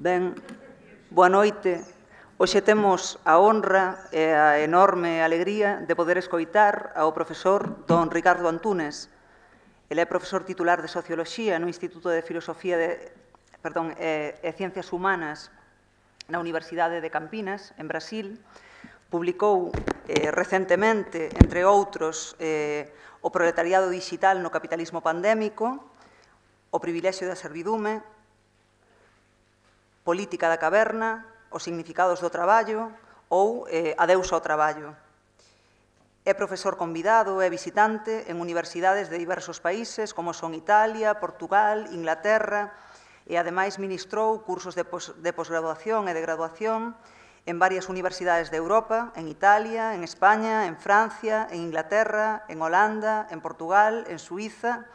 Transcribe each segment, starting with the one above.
Ben, boa noite. Hoxe temos a honra e a enorme alegría de poder escoitar ao profesor don Ricardo Antunes. Ele é profesor titular de Socioloxía no Instituto de Filosofía de, perdón, e, e Ciencias Humanas na Universidade de Campinas, en Brasil. Publicou eh, recentemente, entre outros, eh, o proletariado digital no capitalismo pandémico, o privilexio da servidume, política da caverna, os significados do traballo ou eh, adeus ao traballo. É profesor convidado e visitante en universidades de diversos países como son Italia, Portugal, Inglaterra e ademais ministrou cursos de, pos, de posgraduación e de graduación en varias universidades de Europa, en Italia, en España, en Francia, en Inglaterra, en Holanda, en Portugal, en Suiza,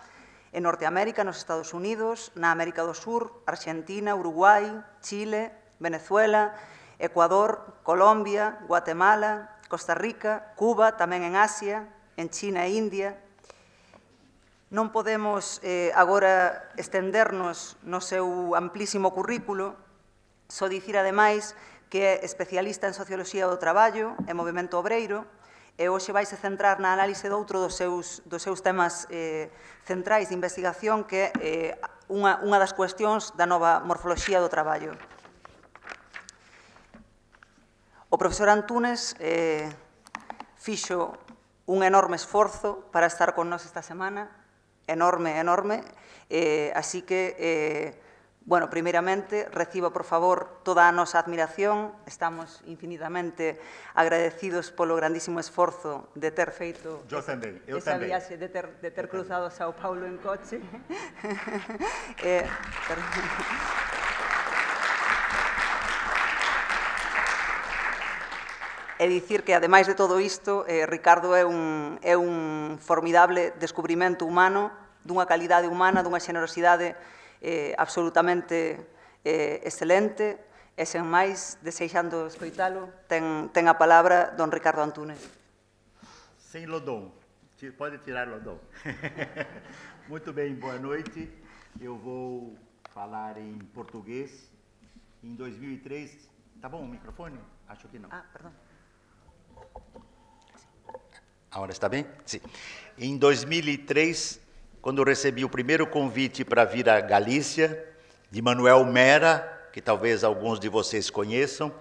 en Norteamérica, nos Estados Unidos, na América do Sur, Argentina, Uruguai, Chile, Venezuela, Ecuador, Colombia, Guatemala, Costa Rica, Cuba, tamén en Asia, en China e India. Non podemos eh, agora estendernos no seu amplísimo currículo, só dicir ademais que é especialista en Socioloxía do Traballo e Movimento Obreiro, e hoxe vaise centrar na análise doutro dos seus, dos seus temas eh, centrais de investigación que é eh, unha, unha das cuestións da nova morfoloxía do traballo. O profesor Antunes eh, fixo un enorme esforzo para estar con nós esta semana, enorme, enorme, eh, así que eh, Bueno, primeiramente, reciba, por favor, toda a nosa admiración. Estamos infinitamente agradecidos polo grandísimo esforzo de ter feito eu esa viaxe, de ter, de ter cruzado tamén. Sao Paulo en coche. eh, e dicir que, ademais de todo isto, eh, Ricardo é un, é un formidable descubrimento humano, dunha calidade humana, dunha xenerosidade humana, eh, absolutamente eh, excelente, e sen máis, deseixando escoitalo, ten, ten a palabra don Ricardo Antunes. Sem Lodon, pode tirar Lodon. Muito bem, boa noite. Eu vou falar em português. Em 2003, tá bom o microfone? Acho que não. Ah, perdão. Agora está bem? Sim. Em 2003, quando eu recebi o primeiro convite para vir à Galícia, de Manuel Mera, que talvez alguns de vocês conheçam.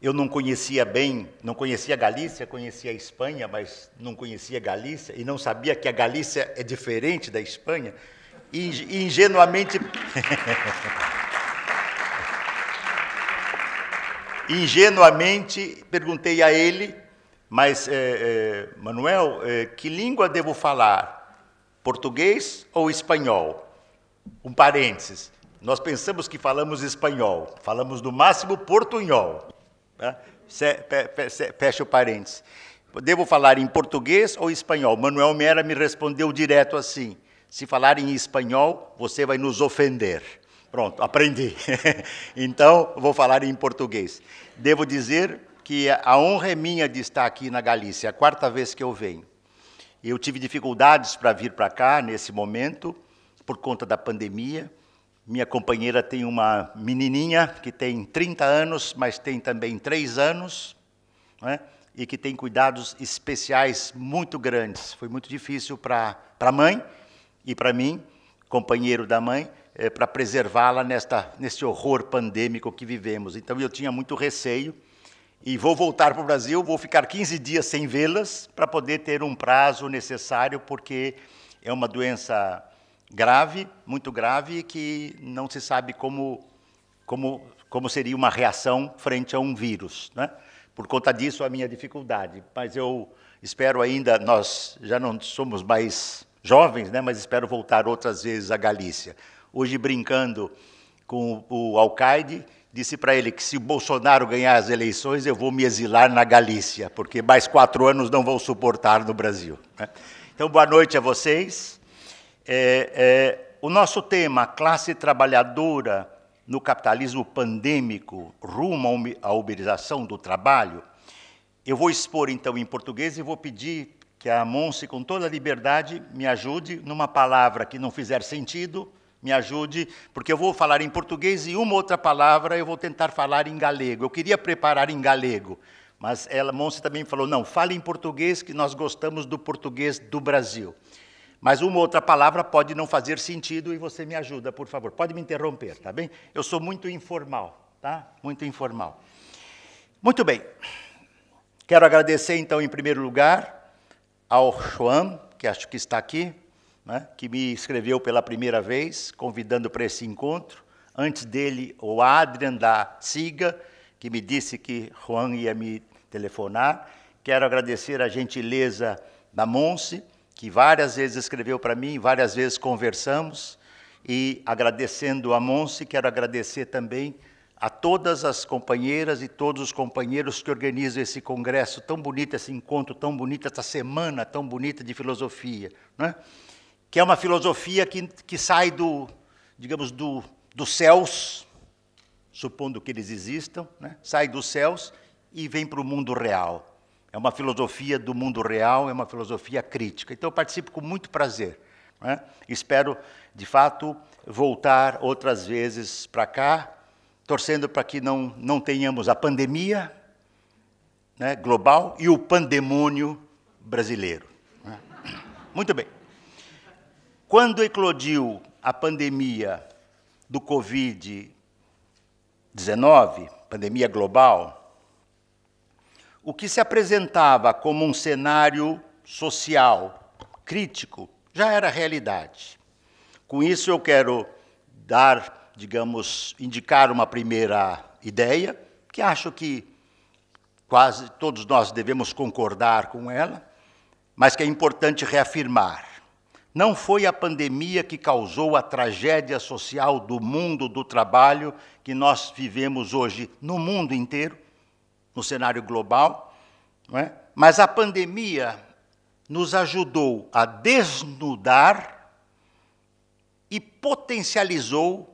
Eu não conhecia bem, não conhecia Galícia, conhecia a Espanha, mas não conhecia Galícia e não sabia que a Galícia é diferente da Espanha. E ingenuamente. ingenuamente perguntei a ele, mas, é, é, Manuel, é, que língua devo falar? português ou espanhol? Um parênteses. Nós pensamos que falamos espanhol, falamos no máximo portunhol. Né? Fecha o parênteses. Devo falar em português ou espanhol? Manuel Mera me respondeu direto assim: se falar em espanhol, você vai nos ofender. Pronto, aprendi. então, vou falar em português. Devo dizer que a honra é minha de estar aqui na Galícia, é a quarta vez que eu venho. Eu tive dificuldades para vir para cá nesse momento, por conta da pandemia. Minha companheira tem uma menininha que tem 30 anos, mas tem também 3 anos, né? e que tem cuidados especiais muito grandes. Foi muito difícil para a mãe e para mim, companheiro da mãe, é, eh, para preservá-la neste horror pandêmico que vivemos. Então eu tinha muito receio e vou voltar para o Brasil, vou ficar 15 dias sem vê-las para poder ter um prazo necessário, porque é uma doença grave, muito grave, que não se sabe como, como, como seria uma reação frente a um vírus. Né? Por conta disso, a minha dificuldade. Mas eu espero ainda, nós já não somos mais jovens, né? mas espero voltar outras vezes à Galícia. Hoje, brincando com o Alcaide, disse para ele que se o Bolsonaro ganhar as eleições, eu vou me exilar na Galícia, porque mais quatro anos não vão suportar no Brasil. Né? Então, boa noite a vocês. É, é, o nosso tema, classe trabalhadora no capitalismo pandêmico, rumo à uberização do trabalho, eu vou expor então em português e vou pedir que a Monse, com toda a liberdade, me ajude numa palavra que não fizer sentido, me ajude, porque eu vou falar em português e uma outra palavra eu vou tentar falar em galego. Eu queria preparar em galego, mas ela, Monse também falou: não, fale em português, que nós gostamos do português do Brasil. Mas uma outra palavra pode não fazer sentido e você me ajuda, por favor. Pode me interromper, tá bem? Eu sou muito informal, tá? Muito informal. Muito bem. Quero agradecer, então, em primeiro lugar, ao João, que acho que está aqui, né, que me escreveu pela primeira vez, convidando para esse encontro. Antes dele, o Adrian da Siga, que me disse que Juan ia me telefonar. Quero agradecer a gentileza da Monse, que várias vezes escreveu para mim, várias vezes conversamos. E agradecendo a Monse, quero agradecer também a todas as companheiras e todos os companheiros que organizam esse congresso tão bonito, esse encontro tão bonito, essa semana tão bonita de filosofia. é? que é uma filosofia que, que sai do, digamos, do, dos céus, supondo que eles existam, né? sai dos céus e vem para o mundo real. É uma filosofia do mundo real, é uma filosofia crítica. Então, eu participo com muito prazer. Né? Espero, de fato, voltar outras vezes para cá, torcendo para que não, não tenhamos a pandemia né, global e o pandemônio brasileiro. Né? Muito bem. Quando eclodiu a pandemia do Covid-19, pandemia global, o que se apresentava como um cenário social crítico já era realidade. Com isso, eu quero dar, digamos, indicar uma primeira ideia, que acho que quase todos nós devemos concordar com ela, mas que é importante reafirmar. Não foi a pandemia que causou a tragédia social do mundo do trabalho que nós vivemos hoje no mundo inteiro, no cenário global, é? mas a pandemia nos ajudou a desnudar e potencializou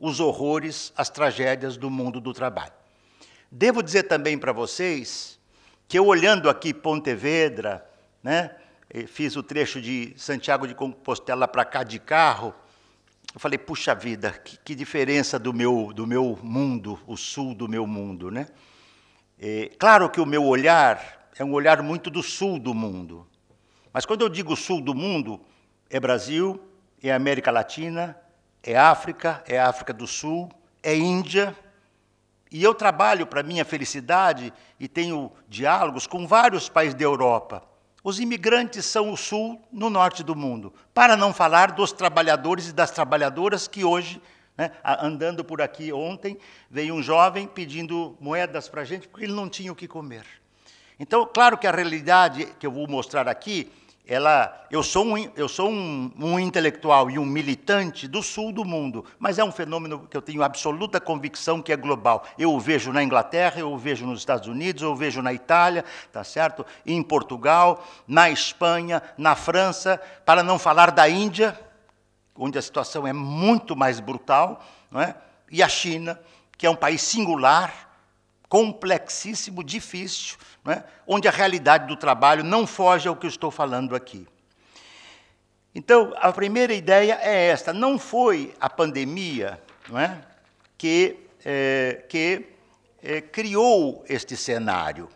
os horrores, as tragédias do mundo do trabalho. Devo dizer também para vocês que eu olhando aqui Pontevedra, né, eh, fiz o trecho de Santiago de Compostela para cá de carro, eu falei, puxa vida, que, que, diferença do meu, do meu mundo, o sul do meu mundo, né? É, claro que o meu olhar é um olhar muito do sul do mundo, mas quando eu digo sul do mundo, é Brasil, é América Latina, é África, é África do Sul, é Índia, e eu trabalho para minha felicidade e tenho diálogos com vários países da Europa. Os imigrantes são o sul no norte do mundo, para não falar dos trabalhadores e das trabalhadoras que hoje, né, andando por aqui ontem, veio um jovem pedindo moedas para a gente porque ele não tinha o que comer. Então, claro que a realidade que eu vou mostrar aqui ela, eu sou, um, eu sou um, um, intelectual e um militante do sul do mundo, mas é um fenômeno que eu tenho absoluta convicção que é global. Eu o vejo na Inglaterra, eu o vejo nos Estados Unidos, eu o vejo na Itália, tá certo? Em Portugal, na Espanha, na França, para não falar da Índia, onde a situação é muito mais brutal, não é? E a China, que é um país singular, complexíssimo, difícil, é? onde a realidade do trabalho não foge ao que eu estou falando aqui. Então, a primeira ideia é esta: não foi a pandemia não é? que, é, que é, criou este cenário,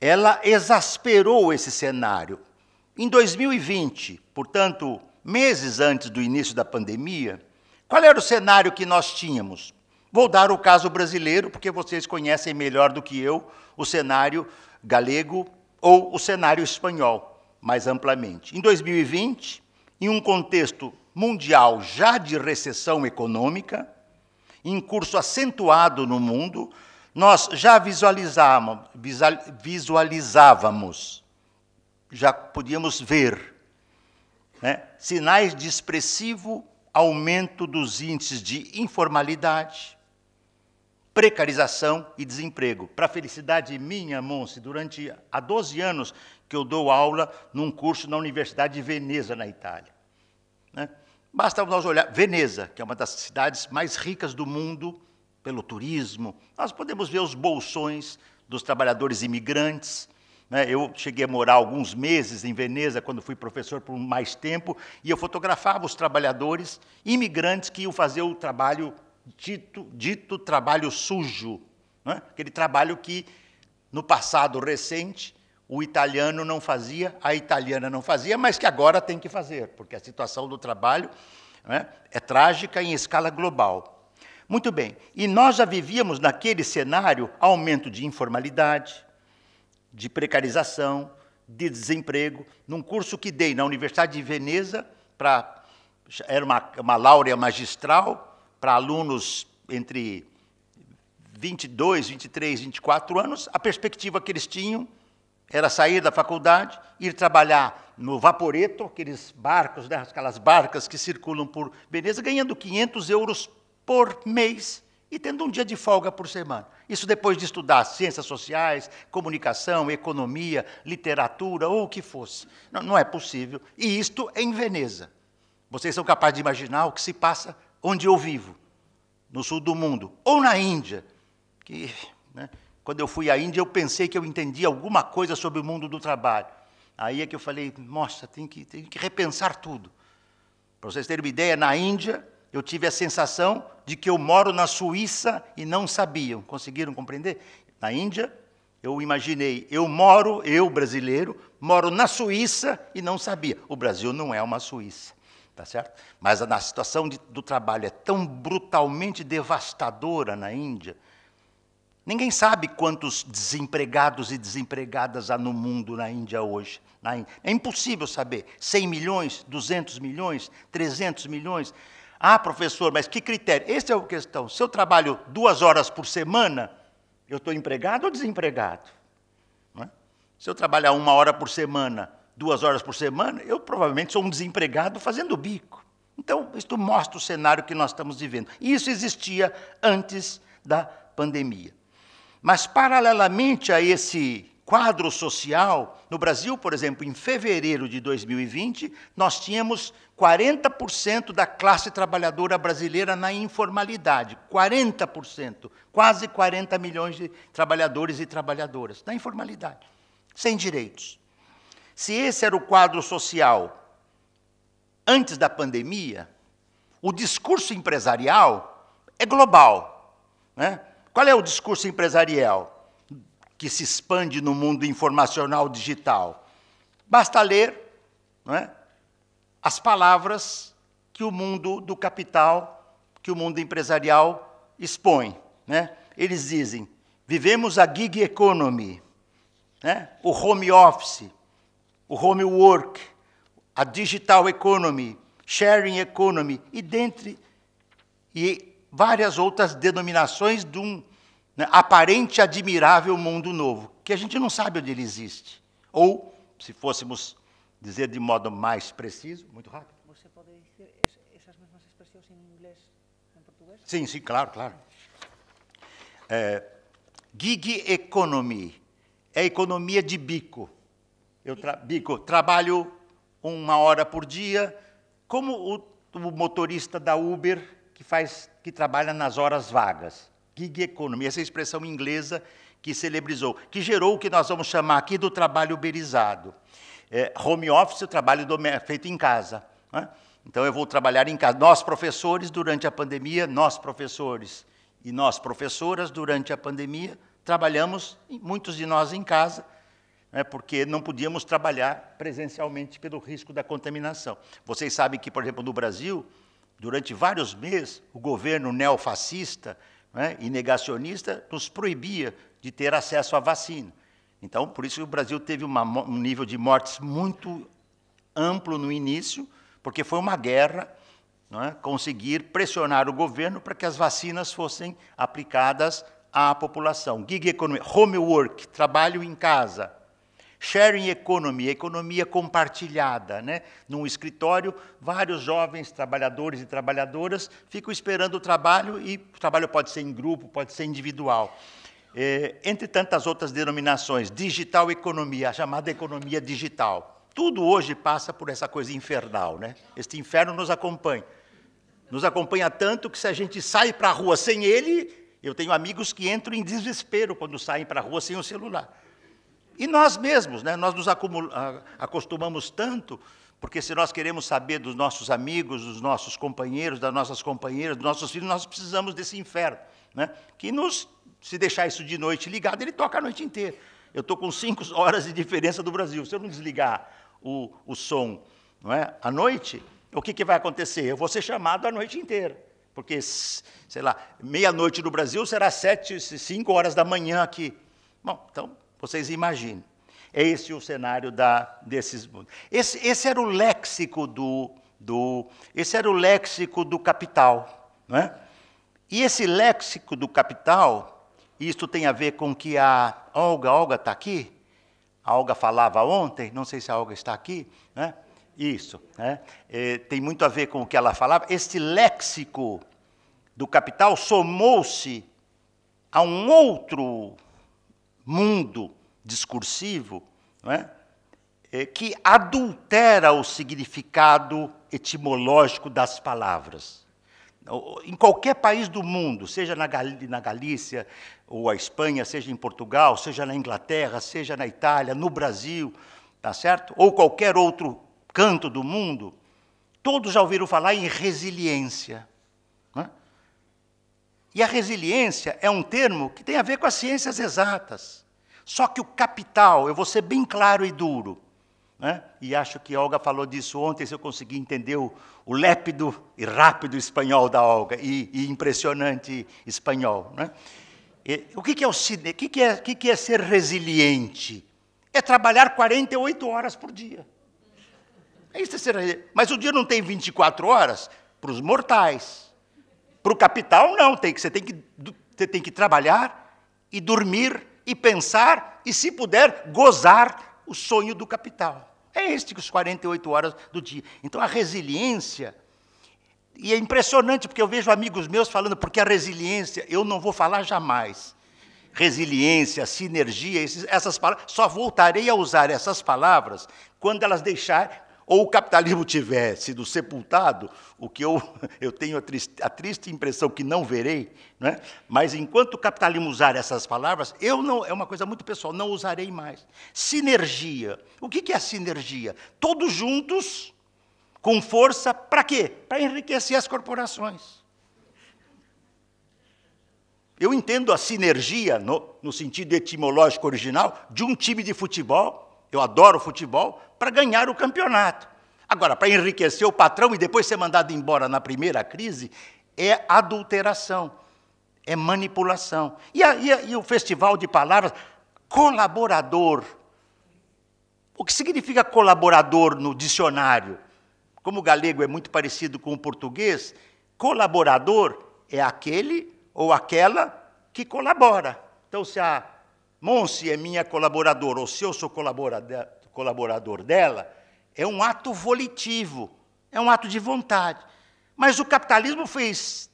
ela exasperou esse cenário. Em 2020, portanto, meses antes do início da pandemia, qual era o cenário que nós tínhamos? Vou dar o caso brasileiro, porque vocês conhecem melhor do que eu o cenário galego ou o cenário espanhol, mais amplamente. Em 2020, em um contexto mundial já de recessão econômica, em curso acentuado no mundo, nós já visualizávamos, visualizávamos já podíamos ver né, sinais de expressivo aumento dos índices de informalidade, precarização e desemprego. Para a felicidade minha, Monse, durante há 12 anos que eu dou aula num curso na Universidade de Veneza, na Itália. Né? Basta nós olhar Veneza, que é uma das cidades mais ricas do mundo pelo turismo. Nós podemos ver os bolsões dos trabalhadores imigrantes. Né? Eu cheguei a morar alguns meses em Veneza, quando fui professor por mais tempo, e eu fotografava os trabalhadores imigrantes que iam fazer o trabalho dito, dito trabalho sujo, né? aquele trabalho que, no passado recente, o italiano não fazia, a italiana não fazia, mas que agora tem que fazer, porque a situação do trabalho né, é trágica em escala global. Muito bem, e nós já vivíamos naquele cenário aumento de informalidade, de precarização, de desemprego, num curso que dei na Universidade de Veneza, pra, era uma, uma laurea magistral, para alunos entre 22, 23, 24 anos, a perspectiva que eles tinham era sair da faculdade, ir trabalhar no Vaporeto, aqueles barcos, né, aquelas barcas que circulam por Veneza, ganhando 500 euros por mês e tendo um dia de folga por semana. Isso depois de estudar ciências sociais, comunicação, economia, literatura ou o que fosse. Não, não é possível. E isto em Veneza. Vocês são capazes de imaginar o que se passa onde eu vivo, no sul do mundo, ou na Índia, que né, quando eu fui à Índia eu pensei que eu entendia alguma coisa sobre o mundo do trabalho. Aí é que eu falei, nossa, tem que, tem que repensar tudo. Para vocês terem uma ideia, na Índia eu tive a sensação de que eu moro na Suíça e não sabiam. Conseguiram compreender? Na Índia, eu imaginei, eu moro, eu brasileiro, moro na Suíça e não sabia. O Brasil não é uma Suíça tá certo? Mas a, a situação de, do trabalho é tão brutalmente devastadora na Índia. Ninguém sabe quantos desempregados e desempregadas há no mundo na Índia hoje. Na Índia. É impossível saber. 100 milhões, 200 milhões, 300 milhões. Ah, professor, mas que critério? Essa é a questão. Se eu trabalho duas horas por semana, eu estou empregado ou desempregado? É? Se eu trabalhar uma hora por semana, duas horas por semana, eu provavelmente sou um desempregado fazendo bico. Então, isto mostra o cenário que nós estamos vivendo. Isso existia antes da pandemia. Mas, paralelamente a esse quadro social, no Brasil, por exemplo, em fevereiro de 2020, nós tínhamos 40% da classe trabalhadora brasileira na informalidade. 40%. Quase 40 milhões de trabalhadores e trabalhadoras na informalidade, sem direitos. Se esse era o quadro social antes da pandemia, o discurso empresarial é global. Né? Qual é o discurso empresarial que se expande no mundo informacional digital? Basta ler é, as palavras que o mundo do capital, que o mundo empresarial expõe. Né? Eles dizem: vivemos a gig economy, né? o home office, o homework, a digital economy, sharing economy e dentre e várias outras denominações de um né, aparente admirável mundo novo, que a gente não sabe onde ele existe. Ou, se fôssemos dizer de modo mais preciso, muito rápido. Você pode dizer essas mesmas expressões em inglês, em português? Sim, sim, claro, claro. É, gig economy é economia de bico eu tra bico, trabalho uma hora por dia, como o, o, motorista da Uber que faz que trabalha nas horas vagas. Gig economy, essa é expressão inglesa que celebrizou, que gerou o que nós vamos chamar aqui do trabalho uberizado. É, home office, o trabalho é feito em casa. Né? Então eu vou trabalhar em casa. Nós professores durante a pandemia, nós professores e nós professoras durante a pandemia trabalhamos muitos de nós em casa né, porque não podíamos trabalhar presencialmente pelo risco da contaminação. Vocês sabem que, por exemplo, no Brasil, durante vários meses, o governo neofascista né, e negacionista nos proibia de ter acesso à vacina. Então, por isso o Brasil teve uma, um nível de mortes muito amplo no início, porque foi uma guerra é? conseguir pressionar o governo para que as vacinas fossem aplicadas à população. Gig economy, homework, trabalho em casa, Sharing economy, economia compartilhada. Né? Num escritório, vários jovens trabalhadores e trabalhadoras ficam esperando o trabalho, e o trabalho pode ser em grupo, pode ser individual. É, entre tantas outras denominações, digital economia, a chamada economia digital. Tudo hoje passa por essa coisa infernal. Né? Este inferno nos acompanha. Nos acompanha tanto que se a gente sai para a rua sem ele, eu tenho amigos que entram em desespero quando saem para a rua sem o celular e nós mesmos, né? nós nos acostumamos tanto, porque se nós queremos saber dos nossos amigos, dos nossos companheiros, das nossas companheiras, dos nossos filhos, nós precisamos desse inferno. Né? Que nos, se deixar isso de noite ligado, ele toca a noite inteira. Eu estou com cinco horas de diferença do Brasil. Se eu não desligar o, o som não é? à noite, o que, que vai acontecer? Eu vou ser chamado a noite inteira porque, sei lá, meia-noite no Brasil será sete, cinco horas da manhã aqui. Bom, então vocês imaginem. É esse o cenário da, desses. Esse, esse era o léxico do, do. Esse era o léxico do capital. né? E esse léxico do capital, isto tem a ver com que a Olga, Olga está aqui? A Olga falava ontem, não sei se a Olga está aqui, né? Isso, né? É, tem muito a ver com o que ela falava. Este léxico do capital somou-se a um outro mundo discursivo é? É, que adultera o significado etimológico das palavras. Em qualquer país do mundo, seja na, Gal na Galícia ou a Espanha, seja em Portugal, seja na Inglaterra, seja na Itália, no Brasil, tá certo? Ou qualquer outro canto do mundo, todos já ouviram falar em resiliência. Né? E a resiliência é um termo que tem a ver com as ciências exatas. Só que o capital, eu vou ser bem claro e duro, né? e acho que Olga falou disso ontem, se eu consegui entender o, o lépido e rápido espanhol da Olga, e, e impressionante espanhol. Né? E, o que, que, é o, que, que, é, que, que é ser resiliente? É trabalhar 48 horas por dia. É isso é ser resiliente. Mas o dia não tem 24 horas para os mortais para o capital, não. Tem que, você, tem que, você tem que trabalhar e dormir e pensar e, se puder, gozar o sonho do capital. É este que os 48 horas do dia. Então, a resiliência. E é impressionante, porque eu vejo amigos meus falando, porque a resiliência, eu não vou falar jamais. Resiliência, sinergia, esses, essas palavras, só voltarei a usar essas palavras quando elas deixar, ou o capitalismo tiver sido sepultado, o que eu, eu tenho a triste, a triste impressão que não verei, né? mas enquanto o capitalismo usar essas palavras, eu não, é uma coisa muito pessoal, não usarei mais. Sinergia. O que é sinergia? Todos juntos, com força, para quê? Para enriquecer as corporações. Eu entendo a sinergia, no, no sentido etimológico original, de um time de futebol eu adoro futebol, para ganhar o campeonato. Agora, para enriquecer o patrão e depois ser mandado embora na primeira crise, é adulteração, é manipulação. E, a, e, a, e o festival de palavras, colaborador. O que significa colaborador no dicionário? Como o galego é muito parecido com o português, colaborador é aquele ou aquela que colabora. Então, se a Monse é minha colaboradora, ou se eu sou colaborador, dela, é um ato volitivo, é um ato de vontade. Mas o capitalismo fez,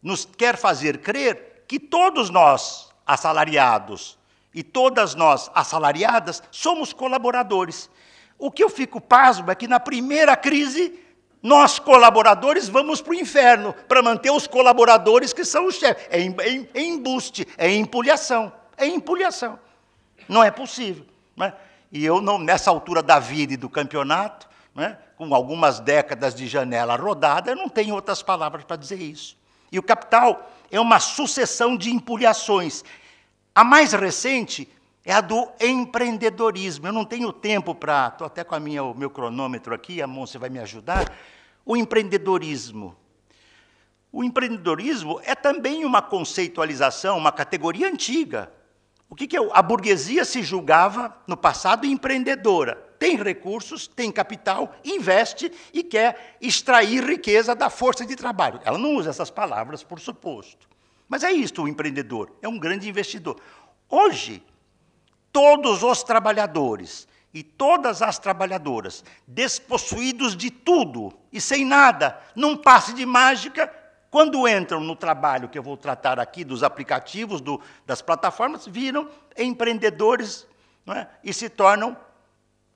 nos quer fazer crer que todos nós, assalariados, e todas nós, assalariadas, somos colaboradores. O que eu fico pasmo é que na primeira crise, nós, colaboradores, vamos para o inferno para manter os colaboradores que são os chefes. É, é, é embuste, é empulhação é empulhação. Não é possível. Né? E eu, não, nessa altura da vida e do campeonato, né, com algumas décadas de janela rodada, eu não tenho outras palavras para dizer isso. E o capital é uma sucessão de empulhações. A mais recente é a do empreendedorismo. Eu não tenho tempo para. Estou até com minha, o meu cronômetro aqui, a você vai me ajudar. O empreendedorismo. O empreendedorismo é também uma conceitualização, uma categoria antiga, o que, que é a burguesia se julgava no passado empreendedora? Tem recursos, tem capital, investe e quer extrair riqueza da força de trabalho. Ela não usa essas palavras, por suposto. Mas é isto o empreendedor, é um grande investidor. Hoje, todos os trabalhadores e todas as trabalhadoras, despossuídos de tudo e sem nada, num passe de mágica, quando entram no trabalho que eu vou tratar aqui, dos aplicativos, do, das plataformas, viram empreendedores é? e se tornam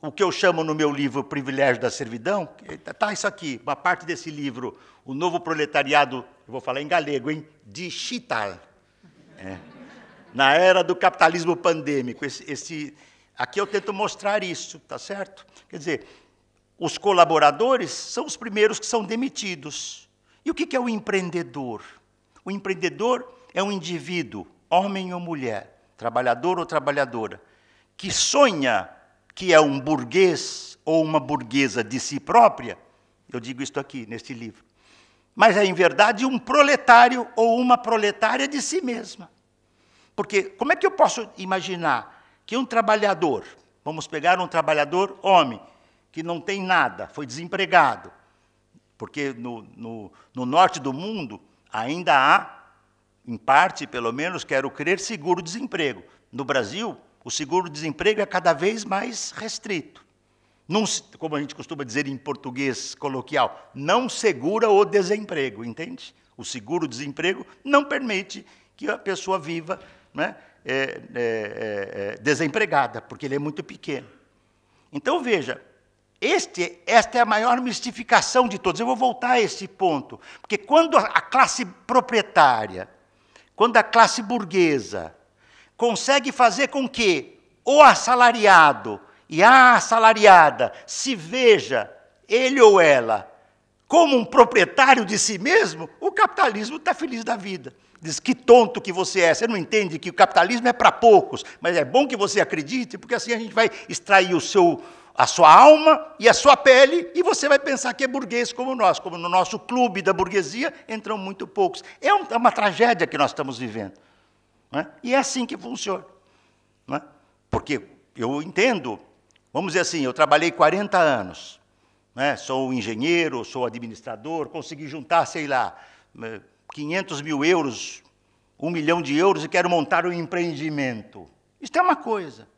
o que eu chamo no meu livro Privilégio da Servidão, está tá isso aqui, uma parte desse livro, O Novo Proletariado, eu vou falar em galego, hein? Digital. É. Na era do capitalismo pandêmico. Esse, esse, aqui eu tento mostrar isso, tá certo? Quer dizer, os colaboradores são os primeiros que são demitidos e o que é o empreendedor? O empreendedor é um indivíduo, homem ou mulher, trabalhador ou trabalhadora, que sonha que é um burguês ou uma burguesa de si própria. Eu digo isto aqui, neste livro. Mas é, em verdade, um proletário ou uma proletária de si mesma. Porque como é que eu posso imaginar que um trabalhador, vamos pegar um trabalhador homem, que não tem nada, foi desempregado, porque no, no, no norte do mundo ainda há, em parte, pelo menos, quero crer, seguro-desemprego. No Brasil, o seguro-desemprego é cada vez mais restrito. como a gente costuma dizer em português coloquial, não segura o desemprego, entende? O seguro-desemprego não permite que a pessoa viva né, é, é, é, é desempregada, porque ele é muito pequeno. Então, veja, este, esta é a maior mistificação de todos. Eu vou voltar a esse ponto, porque quando a classe proprietária, quando a classe burguesa consegue fazer com que o assalariado e a assalariada se veja, ele ou ela, como um proprietário de si mesmo, o capitalismo está feliz da vida. Diz que tonto que você é, você não entende que o capitalismo é para poucos, mas é bom que você acredite, porque assim a gente vai extrair o seu a sua alma e a sua pele, e você vai pensar que é burguês como nós, como no nosso clube da burguesia entram muito poucos. É, é uma tragédia que nós estamos vivendo. É? E é assim que funciona. É? Porque eu entendo, vamos dizer assim, eu trabalhei 40 anos, sou engenheiro, sou administrador, consegui juntar, sei lá, 500 eh, mil euros, um milhão de euros e quero montar um empreendimento. Isso é uma coisa.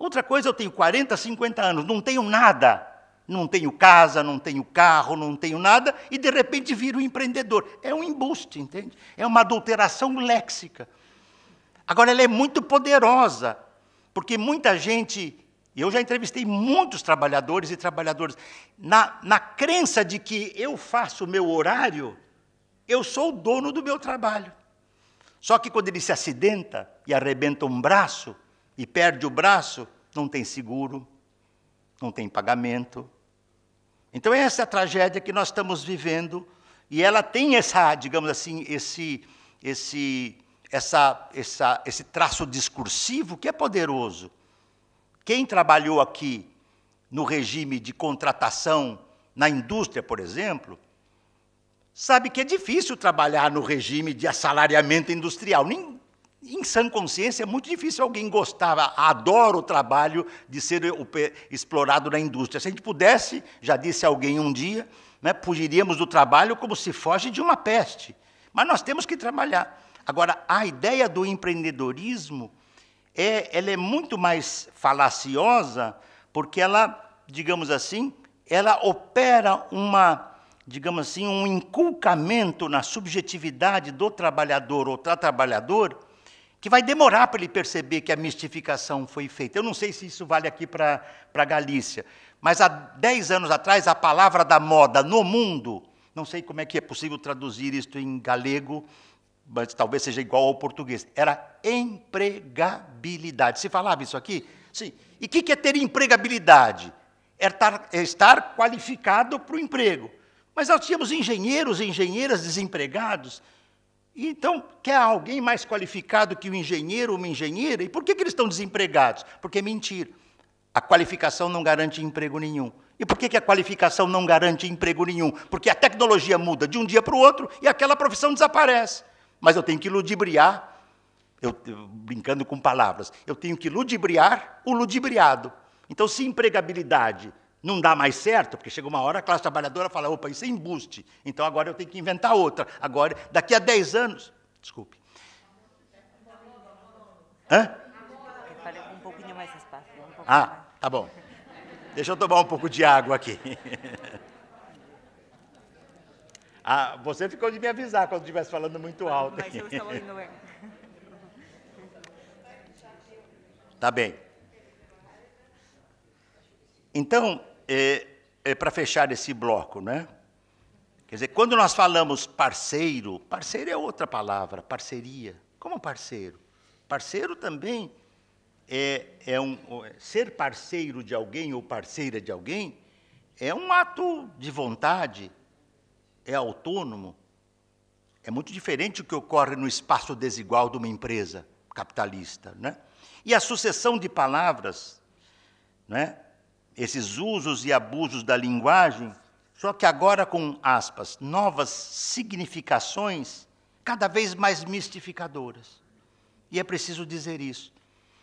Outra coisa, eu tenho 40, 50 anos, não tenho nada. Não tenho casa, não tenho carro, não tenho nada, e de repente viro um empreendedor. É um embuste, entende? É uma adulteração léxica. Agora, ela é muito poderosa, porque muita gente, eu já entrevistei muitos trabalhadores e trabalhadoras, na, na crença de que eu faço o meu horário, eu sou o dono do meu trabalho. Só que quando ele se acidenta e arrebenta um braço, e perde o braço, não tem seguro, não tem pagamento. Então essa é a tragédia que nós estamos vivendo e ela tem essa, digamos assim, esse esse essa, essa esse traço discursivo que é poderoso. Quem trabalhou aqui no regime de contratação na indústria, por exemplo, sabe que é difícil trabalhar no regime de assalariamento industrial. Nem, em sã consciência, é muito difícil alguém gostar, adora o trabalho de ser explorado na indústria. Se a gente pudesse, já disse alguém um dia, né, fugiríamos do trabalho como se foge de uma peste. Mas nós temos que trabalhar. Agora, a ideia do empreendedorismo é, ela é muito mais falaciosa, porque ela, digamos assim, ela opera uma digamos assim, um inculcamento na subjetividade do trabalhador ou da trabalhadora, que vai demorar para ele perceber que a mistificação foi feita. Eu não sei se isso vale aqui para a Galícia, mas há 10 anos atrás, a palavra da moda no mundo, não sei como é que é possível traduzir isto em galego, mas talvez seja igual ao português, era empregabilidade. Se falava isso aqui? Sim. E o que, que é ter empregabilidade? É estar, é estar qualificado para o emprego. Mas nós tínhamos engenheiros e engenheiras desempregados, então, quer alguém mais qualificado que o engenheiro ou uma engenheira? E por que, que eles estão desempregados? Porque é mentira. A qualificação não garante emprego nenhum. E por que, que a qualificação não garante emprego nenhum? Porque a tecnologia muda de um dia para o outro e aquela profissão desaparece. Mas eu tenho que ludibriar, eu, brincando com palavras, eu tenho que ludibriar o ludibriado. Então, se empregabilidade não dá mais certo, porque chega uma hora a classe trabalhadora fala, opa, isso é embuste, então agora eu tenho que inventar outra. Agora, daqui a 10 anos, desculpe. Hã? Um pouquinho mais espaço. ah, tá bom. Deixa eu tomar um pouco de água aqui. Ah, você ficou de me avisar quando estivesse falando muito alto. Mas eu estou é. Tá bem. Então, é, é para fechar esse bloco, né? Quer dizer, quando nós falamos parceiro, parceiro é outra palavra, parceria. Como parceiro? Parceiro também é, é um é, ser parceiro de alguém ou parceira de alguém é um ato de vontade, é autônomo. É muito diferente do que ocorre no espaço desigual de uma empresa capitalista, né? E a sucessão de palavras, né? esses usos e abusos da linguagem, só que agora com aspas, novas significações cada vez mais mistificadoras. E é preciso dizer isso.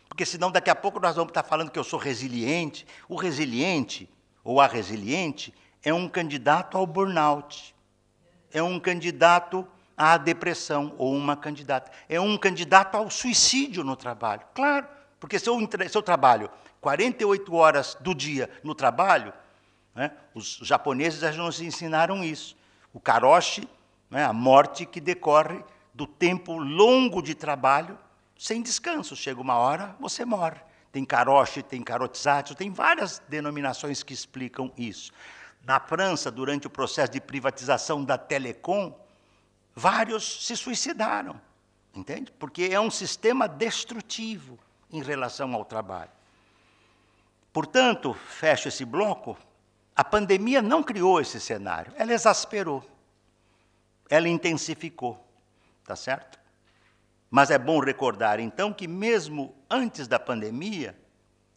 Porque senão daqui a pouco nós vamos estar falando que eu sou resiliente. O resiliente ou a resiliente é um candidato ao burnout. É um candidato à depressão ou uma candidata. É um candidato ao suicídio no trabalho. Claro, porque se eu, se eu trabalho 48 horas do dia no trabalho, né, os japoneses já nos ensinaram isso. O karoshi, né, a morte que decorre do tempo longo de trabalho sem descanso. Chega uma hora, você morre. Tem karoshi, tem karotizatsu, tem várias denominações que explicam isso. Na França, durante o processo de privatização da Telecom, vários se suicidaram, entende? Porque é um sistema destrutivo em relação ao trabalho. Portanto, fecho esse bloco, a pandemia não criou esse cenário, ela exasperou, ela intensificou, tá certo? Mas é bom recordar, então, que mesmo antes da pandemia,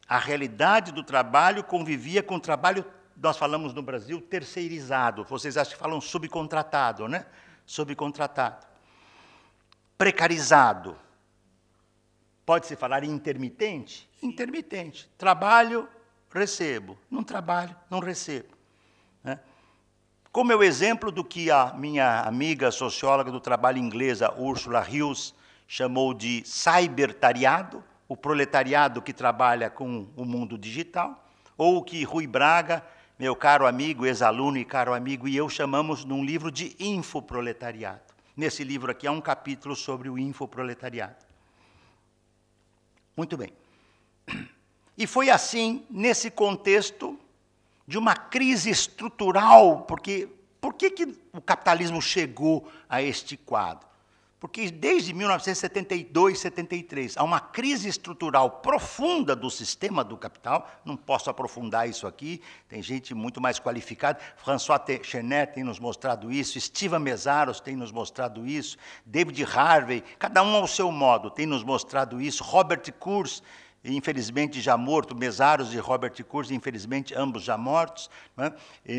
a realidade do trabalho convivia com o trabalho, nós falamos no Brasil, terceirizado. Vocês acham que falam subcontratado, né? Subcontratado. Precarizado. Pode-se falar intermitente? intermitente. Trabalho, recebo. Não trabalho, não recebo. Né? Como é o exemplo do que a minha amiga socióloga do trabalho inglesa, Ursula Hughes, chamou de cybertariado, o proletariado que trabalha com o mundo digital, ou o que Rui Braga, meu caro amigo, ex-aluno e caro amigo, e eu chamamos num livro de infoproletariado. Nesse livro aqui há um capítulo sobre o infoproletariado. Muito bem. E foi assim, nesse contexto de uma crise estrutural, porque por que, que o capitalismo chegou a este quadro? Porque desde 1972, 73, há uma crise estrutural profunda do sistema do capital, não posso aprofundar isso aqui, tem gente muito mais qualificada, François Chenet tem nos mostrado isso, Steven Mesaros tem nos mostrado isso, David Harvey, cada um ao seu modo tem nos mostrado isso, Robert Kurz, infelizmente já morto, Mesaros e Robert Kurz, infelizmente ambos já mortos, né,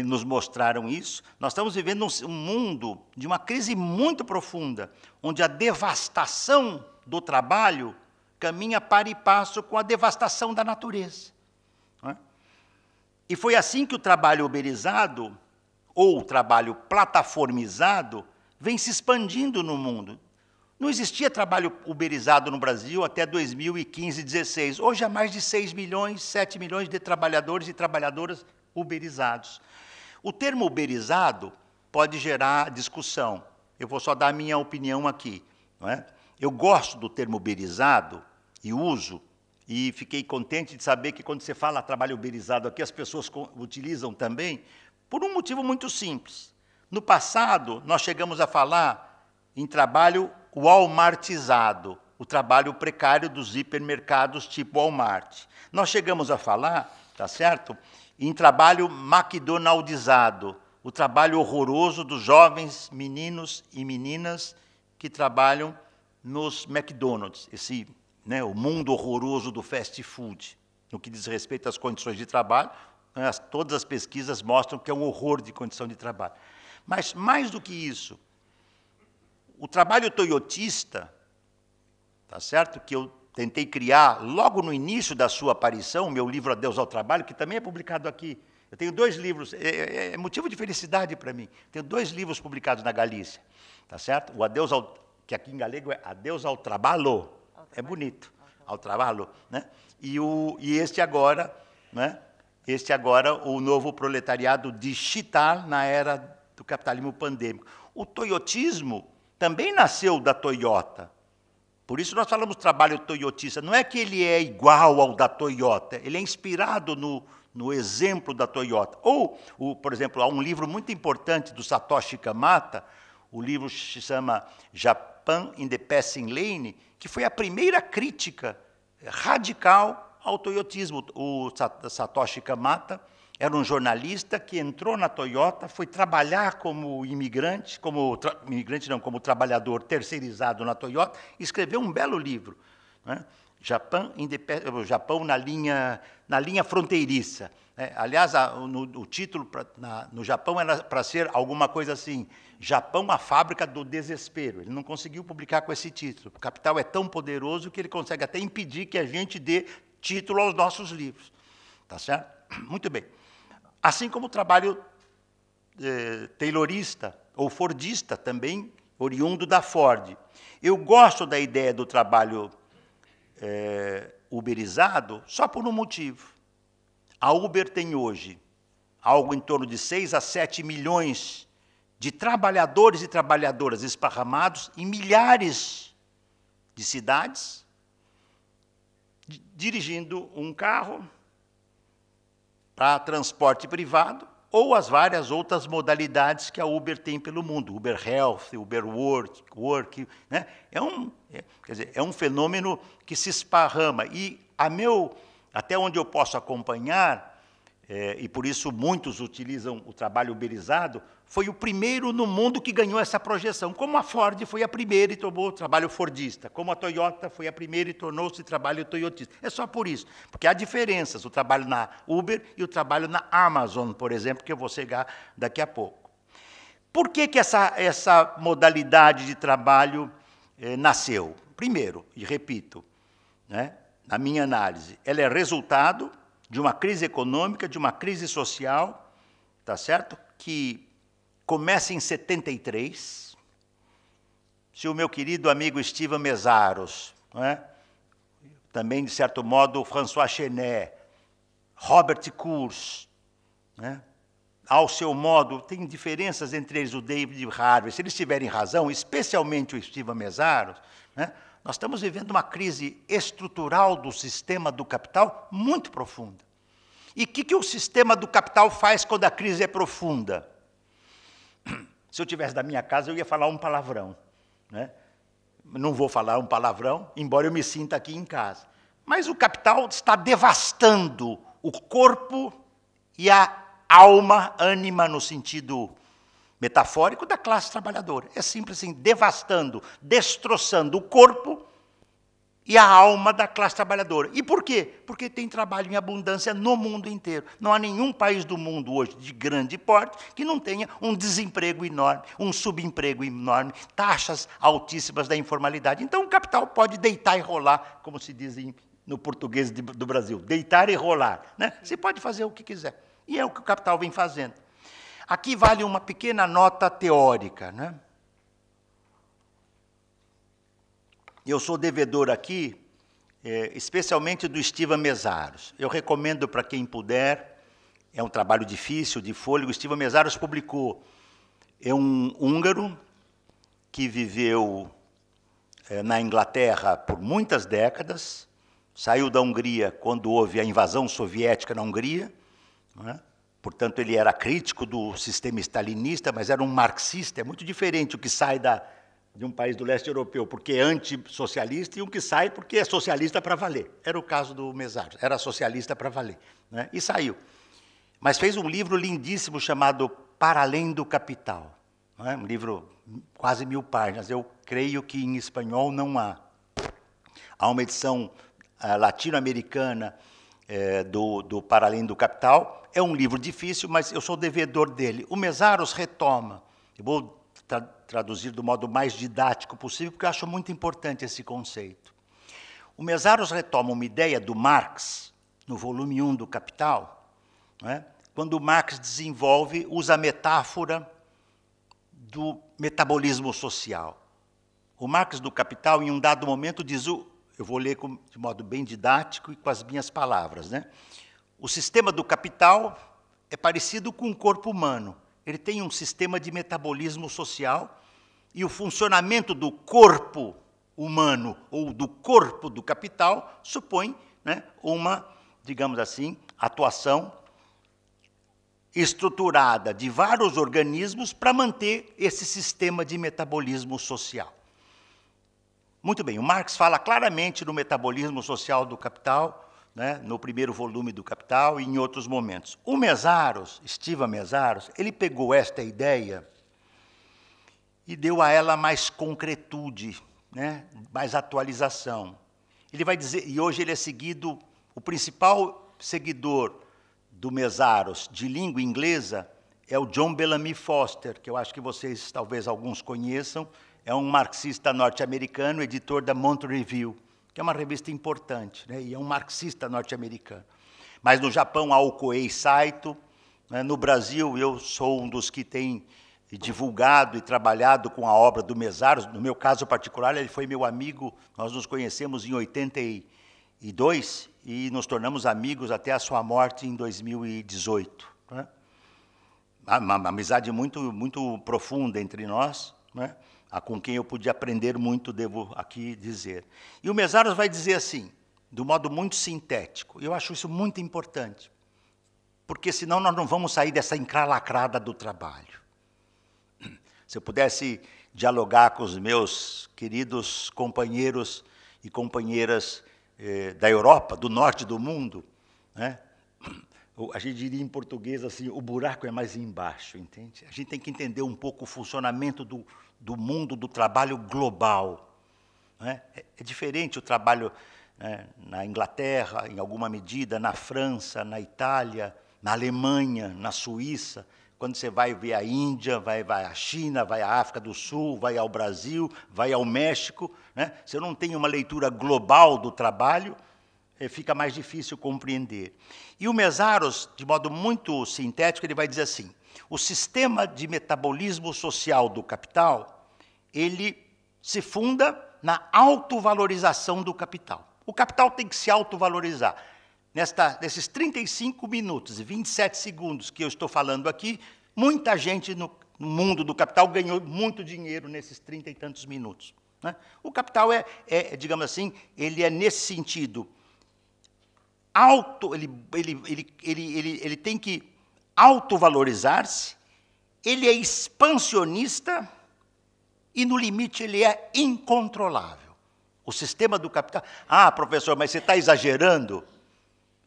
nos mostraram isso. Nós estamos vivendo um, um mundo de uma crise muito profunda, onde a devastação do trabalho caminha para e passo com a devastação da natureza. Né? E foi assim que o trabalho uberizado, ou o trabalho plataformizado, vem se expandindo no mundo. Não existia trabalho uberizado no Brasil até 2015, 2016. Hoje há mais de 6 milhões, 7 milhões de trabalhadores e trabalhadoras uberizados. O termo uberizado pode gerar discussão. Eu vou só dar a minha opinião aqui. Não é? Eu gosto do termo uberizado e uso, e fiquei contente de saber que quando você fala trabalho uberizado aqui, as pessoas utilizam também, por um motivo muito simples. No passado, nós chegamos a falar em trabalho o Walmartizado, o trabalho precário dos hipermercados tipo Walmart. Nós chegamos a falar, tá certo? Em trabalho McDonaldizado, o trabalho horroroso dos jovens meninos e meninas que trabalham nos McDonald's, esse, né, o mundo horroroso do fast food. No que diz respeito às condições de trabalho, as, todas as pesquisas mostram que é um horror de condição de trabalho. Mas mais do que isso, o trabalho toyotista, tá certo? Que eu tentei criar logo no início da sua aparição, meu livro Adeus ao Trabalho, que também é publicado aqui. Eu tenho dois livros, é, é, é, é motivo de felicidade para mim. Tenho dois livros publicados na Galícia, tá certo? O Adeus ao que aqui em galego é Adeus ao Trabalho. é bonito, ao trabalho, né? E o e este agora, né? Este agora o novo proletariado digital na era do capitalismo pandêmico. O toyotismo também nasceu da Toyota. Por isso nós falamos trabalho toyotista. Não é que ele é igual ao da Toyota, ele é inspirado no, no exemplo da Toyota. Ou, o, por exemplo, há um livro muito importante do Satoshi Kamata, o livro se chama Japan in the Passing Lane, que foi a primeira crítica radical ao toyotismo. O Satoshi Kamata era um jornalista que entrou na Toyota, foi trabalhar como imigrante, como tra imigrante não, como trabalhador terceirizado na Toyota, escreveu um belo livro, né? Japão, Japão na linha na linha fronteiriça. Né? Aliás, a, no, o título pra, na, no Japão era para ser alguma coisa assim: Japão, a fábrica do desespero. Ele não conseguiu publicar com esse título. O Capital é tão poderoso que ele consegue até impedir que a gente dê título aos nossos livros, tá certo? Muito bem. Assim como o trabalho eh, taylorista ou fordista, também oriundo da Ford. Eu gosto da ideia do trabalho eh, uberizado só por um motivo. A Uber tem hoje algo em torno de 6 a 7 milhões de trabalhadores e trabalhadoras esparramados em milhares de cidades, dirigindo um carro para transporte privado ou as várias outras modalidades que a Uber tem pelo mundo, Uber Health, Uber Work, Work né? é, um, é, quer dizer, é um fenômeno que se esparrama e a meu, até onde eu posso acompanhar, é, e por isso muitos utilizam o trabalho uberizado, foi o primeiro no mundo que ganhou essa projeção. Como a Ford foi a primeira e tomou o trabalho fordista, como a Toyota foi a primeira e tornou-se trabalho toyotista. É só por isso, porque há diferenças, o trabalho na Uber e o trabalho na Amazon, por exemplo, que eu vou chegar daqui a pouco. Por que, que essa, essa modalidade de trabalho é, nasceu? Primeiro, e repito, né, na minha análise, ela é resultado de uma crise econômica, de uma crise social, tá certo? Que começa em 73. Se o meu querido amigo Steven Mesaros, é? também, de certo modo, François Chenet, Robert Kurz, né? ao seu modo, tem diferenças entre eles, o David Harvey, se eles tiverem razão, especialmente o Steven Mesaros, né? Nós estamos vivendo uma crise estrutural do sistema do capital muito profunda. E o que, que o sistema do capital faz quando a crise é profunda? Se eu tivesse da minha casa, eu ia falar um palavrão. Né? Não vou falar um palavrão, embora eu me sinta aqui em casa. Mas o capital está devastando o corpo e a alma, ânima no sentido metafórico da classe trabalhadora. É simples assim, devastando, destroçando o corpo e a alma da classe trabalhadora. E por quê? Porque tem trabalho em abundância no mundo inteiro. Não há nenhum país do mundo hoje de grande porte que não tenha um desemprego enorme, um subemprego enorme, taxas altíssimas da informalidade. Então o capital pode deitar e rolar, como se diz no português do Brasil, deitar e rolar. Né? Você pode fazer o que quiser. E é o que o capital vem fazendo. Aqui vale uma pequena nota teórica. Né? Eu sou devedor aqui, é, especialmente do Estiva Mesaros. Eu recomendo para quem puder, é um trabalho difícil, de fôlego. Estiva Mesaros publicou, é um húngaro que viveu é, na Inglaterra por muitas décadas, saiu da Hungria quando houve a invasão soviética na Hungria, né? Portanto, ele era crítico do sistema stalinista, mas era um marxista. É muito diferente o que sai da, de um país do leste europeu porque é antissocialista e um que sai porque é socialista para valer. Era o caso do Mesário, era socialista para valer. Né? E saiu. Mas fez um livro lindíssimo chamado Para Além do Capital. Né? Um livro quase mil páginas. Eu creio que em espanhol não há. Há uma edição uh, latino-americana é, do, do Para Além do Capital. É um livro difícil, mas eu sou devedor dele. O Mesaros retoma. Eu vou tra traduzir do modo mais didático possível, porque eu acho muito importante esse conceito. O Mesaros retoma uma ideia do Marx, no volume 1 do Capital, né, quando Marx desenvolve, usa a metáfora do metabolismo social. O Marx do Capital, em um dado momento, diz o, eu vou ler de modo bem didático e com as minhas palavras. Né? O sistema do capital é parecido com o corpo humano. Ele tem um sistema de metabolismo social e o funcionamento do corpo humano ou do corpo do capital supõe né, uma, digamos assim, atuação estruturada de vários organismos para manter esse sistema de metabolismo social. Muito bem, o Marx fala claramente do metabolismo social do capital, né, no primeiro volume do Capital e em outros momentos. O Mesaros, Estiva Mesaros, ele pegou esta ideia e deu a ela mais concretude, né, mais atualização. Ele vai dizer, e hoje ele é seguido, o principal seguidor do Mesaros de língua inglesa é o John Bellamy Foster, que eu acho que vocês talvez alguns conheçam, é um marxista norte-americano, editor da Montreal Review, que é uma revista importante, né? e é um marxista norte-americano. Mas no Japão há o Koei Saito, né? no Brasil eu sou um dos que tem divulgado e trabalhado com a obra do Mesaros, no meu caso particular, ele foi meu amigo, nós nos conhecemos em 82 e nos tornamos amigos até a sua morte em 2018. Né? Uma, uma amizade muito, muito profunda entre nós, né? a com quem eu podia aprender muito, devo aqui dizer. E o Mesaros vai dizer assim, do modo muito sintético. Eu acho isso muito importante, porque senão nós não vamos sair dessa encralacrada do trabalho. Se eu pudesse dialogar com os meus queridos companheiros e companheiras eh, da Europa, do norte do mundo, né? a gente diria em português assim, o buraco é mais embaixo, entende? A gente tem que entender um pouco o funcionamento do, do mundo do trabalho global. Né? É, é diferente o trabalho né, na Inglaterra, em alguma medida, na França, na Itália, na Alemanha, na Suíça. Quando você vai ver a Índia, vai, vai à China, vai à África do Sul, vai ao Brasil, vai ao México, né? você não tem uma leitura global do trabalho, é, fica mais difícil compreender. E o Mesaros, de modo muito sintético, ele vai dizer assim: o sistema de metabolismo social do capital, ele se funda na autovalorização do capital. O capital tem que se autovalorizar. Nesta, nesses 35 minutos e 27 segundos que eu estou falando aqui, muita gente no, no mundo do capital ganhou muito dinheiro nesses trinta e tantos minutos. Né? O capital é, é, digamos assim, ele é nesse sentido alto, ele, ele, ele, ele, ele, ele tem que autovalorizar-se, ele é expansionista e, no limite, ele é incontrolável. O sistema do capital. Ah, professor, mas você está exagerando.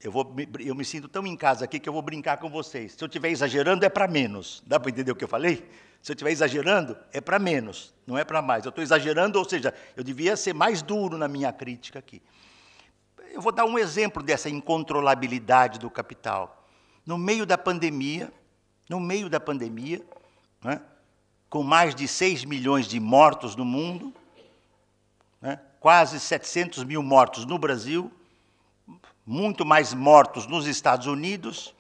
Eu, vou, eu me sinto tão em casa aqui que eu vou brincar com vocês. Se eu estiver exagerando, é para menos. Dá para entender o que eu falei? Se eu estiver exagerando, é para menos, não é para mais. Eu estou exagerando, ou seja, eu devia ser mais duro na minha crítica aqui. Eu vou dar um exemplo dessa incontrolabilidade do capital no meio da pandemia, no meio da pandemia, né, com mais de 6 milhões de mortos no mundo, né, quase 700 mil mortos no Brasil, muito mais mortos nos Estados Unidos.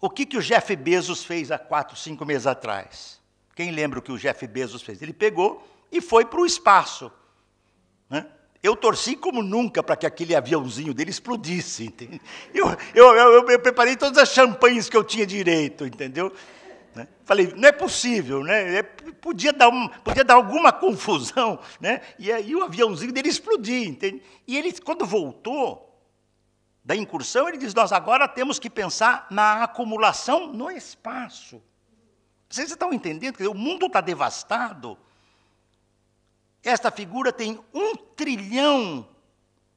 O que, que o Jeff Bezos fez há quatro, cinco meses atrás? Quem lembra o que o Jeff Bezos fez? Ele pegou e foi para o espaço. Eu torci como nunca para que aquele aviãozinho dele explodisse. Entende? Eu, eu, eu, eu preparei todas as champanhes que eu tinha direito, entendeu? Né? Falei, não é possível, né? É, podia, dar um, podia dar alguma confusão, né? E aí o aviãozinho dele explodir, entende? E ele, quando voltou da incursão, ele diz: Nós agora temos que pensar na acumulação no espaço. Vocês estão entendendo? Dizer, o mundo está devastado esta figura tem um trilhão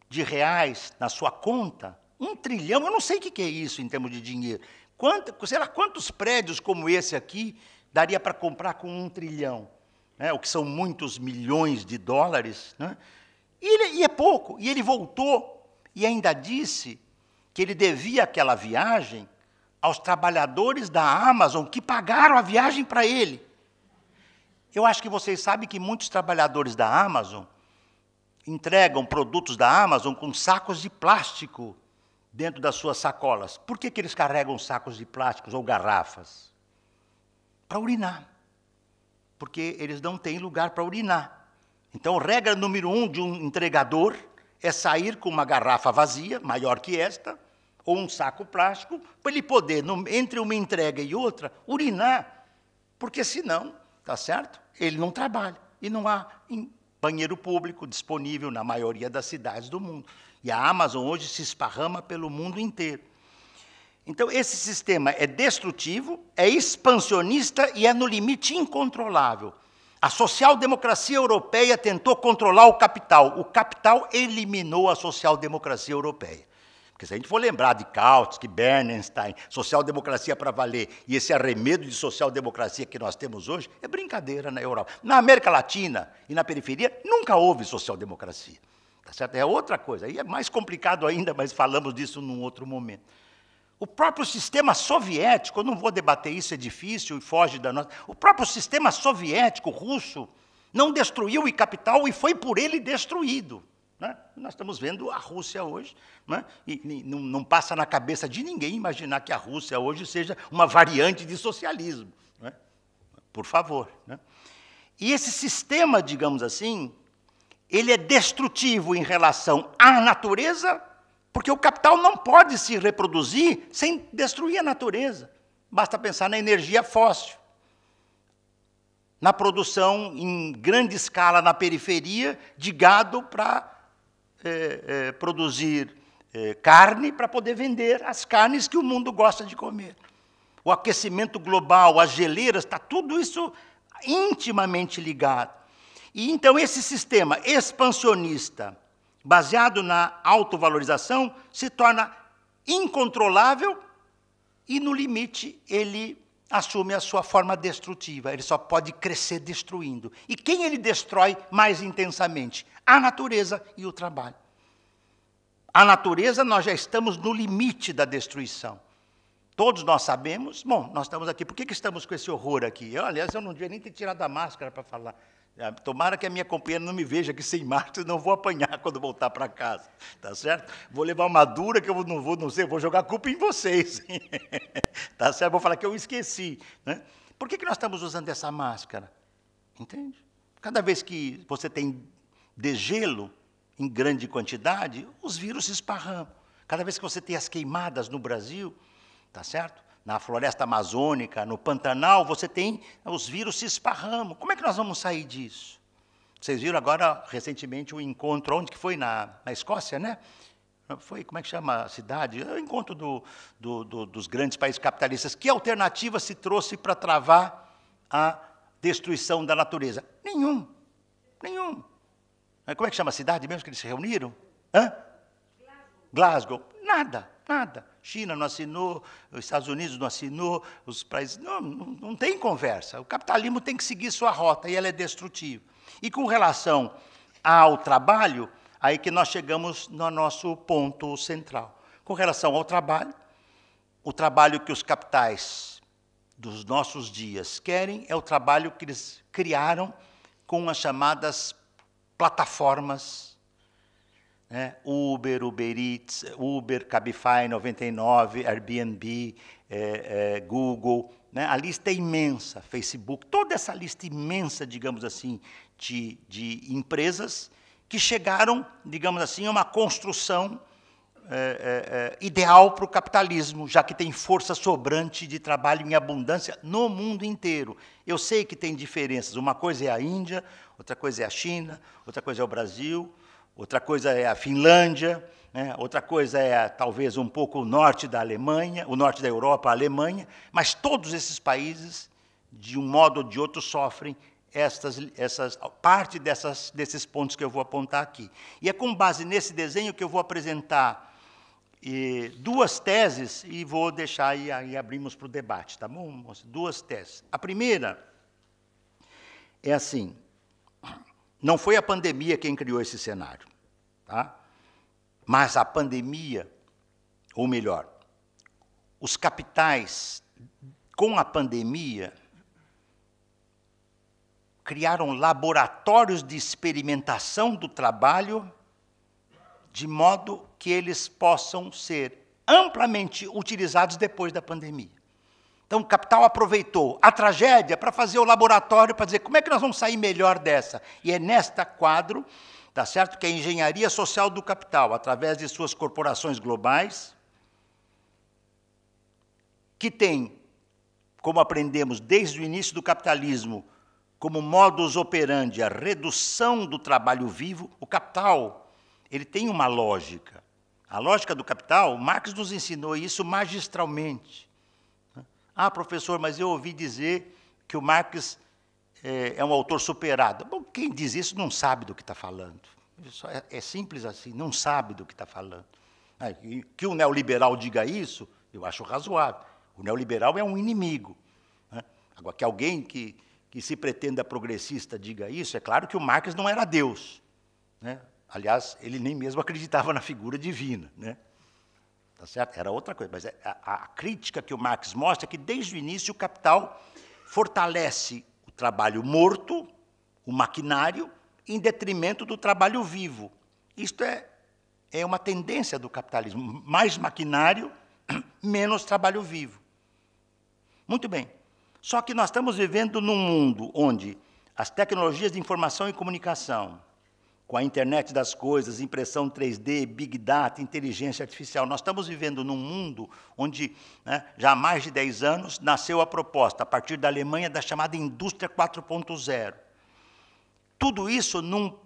de reais na sua conta. Um trilhão, eu não sei o que é isso em termos de dinheiro. Quanto, sei lá, quantos prédios como esse aqui daria para comprar com um trilhão? Né? O que são muitos milhões de dólares. Né? E, ele, e é pouco. E ele voltou e ainda disse que ele devia aquela viagem aos trabalhadores da Amazon que pagaram a viagem para ele. Eu acho que vocês sabem que muitos trabalhadores da Amazon entregam produtos da Amazon com sacos de plástico dentro das suas sacolas. Por que, que eles carregam sacos de plásticos ou garrafas? Para urinar. Porque eles não têm lugar para urinar. Então, regra número um de um entregador é sair com uma garrafa vazia, maior que esta, ou um saco plástico, para ele poder, entre uma entrega e outra, urinar. Porque senão, tá certo? ele não trabalha. E não há banheiro público disponível na maioria das cidades do mundo. E a Amazon hoje se esparrama pelo mundo inteiro. Então, esse sistema é destrutivo, é expansionista e é, no limite, incontrolável. A social-democracia europeia tentou controlar o capital. O capital eliminou a social-democracia europeia. Porque se a gente for lembrar de Kautsky, Bernstein, social-democracia para valer, e esse arremedo de social-democracia que nós temos hoje, é brincadeira na Europa. Na América Latina e na periferia, nunca houve social-democracia. Tá certo? É outra coisa. e é mais complicado ainda, mas falamos disso num outro momento. O próprio sistema soviético, eu não vou debater isso, é difícil e foge da nossa. O próprio sistema soviético russo não destruiu o capital e foi por ele destruído. Né? Nós estamos vendo a Rússia hoje, né? e não, não, passa na cabeça de ninguém imaginar que a Rússia hoje seja uma variante de socialismo. Né? Por favor. E esse sistema, digamos assim, ele é destrutivo em relação à natureza, porque o capital não pode se reproduzir sem destruir a natureza. Basta pensar na energia fóssil na produção em grande escala na periferia de gado para eh, eh, produzir eh, carne para poder vender as carnes que o mundo gosta de comer. O aquecimento global, as geleiras, está tudo isso intimamente ligado. E então esse sistema expansionista, baseado na autovalorização, se torna incontrolável e, no limite, ele assume a sua forma destrutiva. Ele só pode crescer destruindo. E quem ele destrói mais intensamente? a natureza e o trabalho. A natureza, nós já estamos no limite da destruição. Todos nós sabemos, bom, nós estamos aqui, por que, que estamos com esse horror aqui? Eu, aliás, eu não devia nem ter tirado a máscara para falar. É, tomara que a minha companheira não me veja aqui sem máscara, não vou apanhar quando voltar para casa, tá certo? Vou levar uma dura que eu não vou, não sei, vou jogar culpa em vocês, tá certo? Vou falar que eu esqueci, né? Por que, que nós estamos usando essa máscara? Entende? Cada vez que você tem de gelo em grande quantidade, os vírus se esparramam. Cada vez que você tem as queimadas no Brasil, tá certo? Na floresta amazônica, no Pantanal, você tem os vírus se esparramam. Como é que nós vamos sair disso? Vocês viram agora recentemente o um encontro onde que foi na, na Escócia, né? Foi, como é que chama a cidade? É o encontro do, do, do, dos grandes países capitalistas. Que alternativa se trouxe para travar a destruição da natureza? Nenhum. Nenhum. Como é que chama a cidade mesmo que eles se reuniram? Hã? Glasgow. Nada, nada. China não assinou, os Estados Unidos não assinou, os países. Não, não, não tem conversa. O capitalismo tem que seguir sua rota e ela é destrutiva. E com relação ao trabalho, aí que nós chegamos no nosso ponto central. Com relação ao trabalho, o trabalho que os capitais dos nossos dias querem é o trabalho que eles criaram com as chamadas plataformas, né? Uber, Uber Eats, Uber, Cabify 99, Airbnb, é, é, Google, né? a lista é imensa, Facebook, toda essa lista imensa, digamos assim, de, de empresas que chegaram, digamos assim, a uma construção é, é, é ideal para o capitalismo, já que tem força sobrante de trabalho em abundância no mundo inteiro. Eu sei que tem diferenças, uma coisa é a Índia, outra coisa é a China, outra coisa é o Brasil, outra coisa é a Finlândia, né? outra coisa é talvez um pouco o norte da Alemanha, o norte da Europa, a Alemanha, mas todos esses países, de um modo ou de outro, sofrem essas, essas, parte dessas, desses pontos que eu vou apontar aqui. E é com base nesse desenho que eu vou apresentar e, duas teses e vou deixar aí, aí abrimos para o debate, tá bom? Duas teses. A primeira é assim: não foi a pandemia quem criou esse cenário, tá? mas a pandemia, ou melhor, os capitais com a pandemia criaram laboratórios de experimentação do trabalho de modo que eles possam ser amplamente utilizados depois da pandemia. Então, o capital aproveitou a tragédia para fazer o laboratório para dizer como é que nós vamos sair melhor dessa. E é nesta quadro, tá certo, que a engenharia social do capital, através de suas corporações globais, que tem, como aprendemos desde o início do capitalismo, como modus operandi a redução do trabalho vivo, o capital, ele tem uma lógica. A lógica do capital, Marx nos ensinou isso magistralmente. Ah, professor, mas eu ouvi dizer que o Marx é, é um autor superado. Bom, quem diz isso não sabe do que está falando. É, é, simples assim, não sabe do que está falando. Ah, que o neoliberal diga isso, eu acho razoável. O neoliberal é um inimigo. Né? Agora, que alguém que, que se pretenda progressista diga isso, é claro que o Marx não era Deus. Né? Aliás, ele nem mesmo acreditava na figura divina. Né? tá certo? Era outra coisa, mas é, a, a crítica que o Marx mostra é que desde o início o capital fortalece o trabalho morto, o maquinário, em detrimento do trabalho vivo. Isto é, é uma tendência do capitalismo, mais maquinário, menos trabalho vivo. Muito bem. Só que nós estamos vivendo num mundo onde as tecnologias de informação e comunicação, com a internet das coisas, impressão 3D, Big Data, inteligência artificial. Nós estamos vivendo num mundo onde, né, já há mais de 10 anos, nasceu a proposta, a partir da Alemanha, da chamada indústria 4.0. Tudo isso num,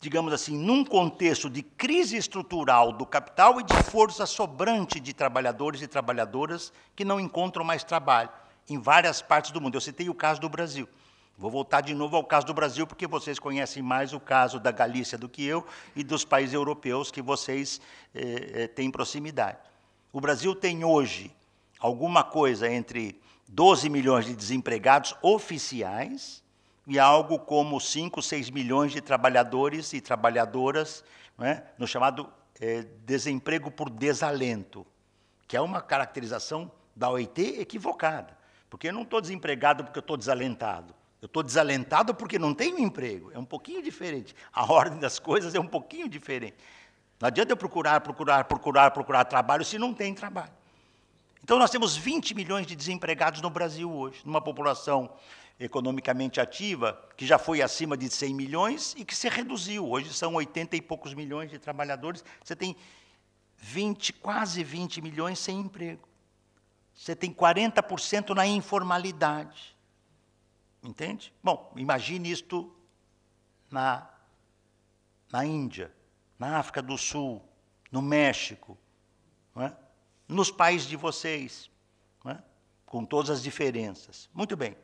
digamos assim, num contexto de crise estrutural do capital e de força sobrante de trabalhadores e trabalhadoras que não encontram mais trabalho em várias partes do mundo. Eu citei o caso do Brasil. Vou voltar de novo ao caso do Brasil, porque vocês conhecem mais o caso da Galícia do que eu e dos países europeus que vocês eh, eh, têm proximidade. O Brasil tem hoje alguma coisa entre 12 milhões de desempregados oficiais e algo como 5, 6 milhões de trabalhadores e trabalhadoras né, no chamado eh, desemprego por desalento, que é uma caracterização da OIT equivocada. Porque eu não estou desempregado porque eu estou desalentado. Eu estou desalentado porque não tenho emprego. É um pouquinho diferente. A ordem das coisas é um pouquinho diferente. Não adianta eu procurar, procurar, procurar, procurar trabalho se não tem trabalho. Então, nós temos 20 milhões de desempregados no Brasil hoje, numa população economicamente ativa que já foi acima de 100 milhões e que se reduziu. Hoje são 80 e poucos milhões de trabalhadores. Você tem 20, quase 20 milhões sem emprego. Você tem 40% na informalidade. Entende? Bom, imagine isto na, na Índia, na África do Sul, no México, é? nos países de vocês, é? com todas as diferenças. Muito bem.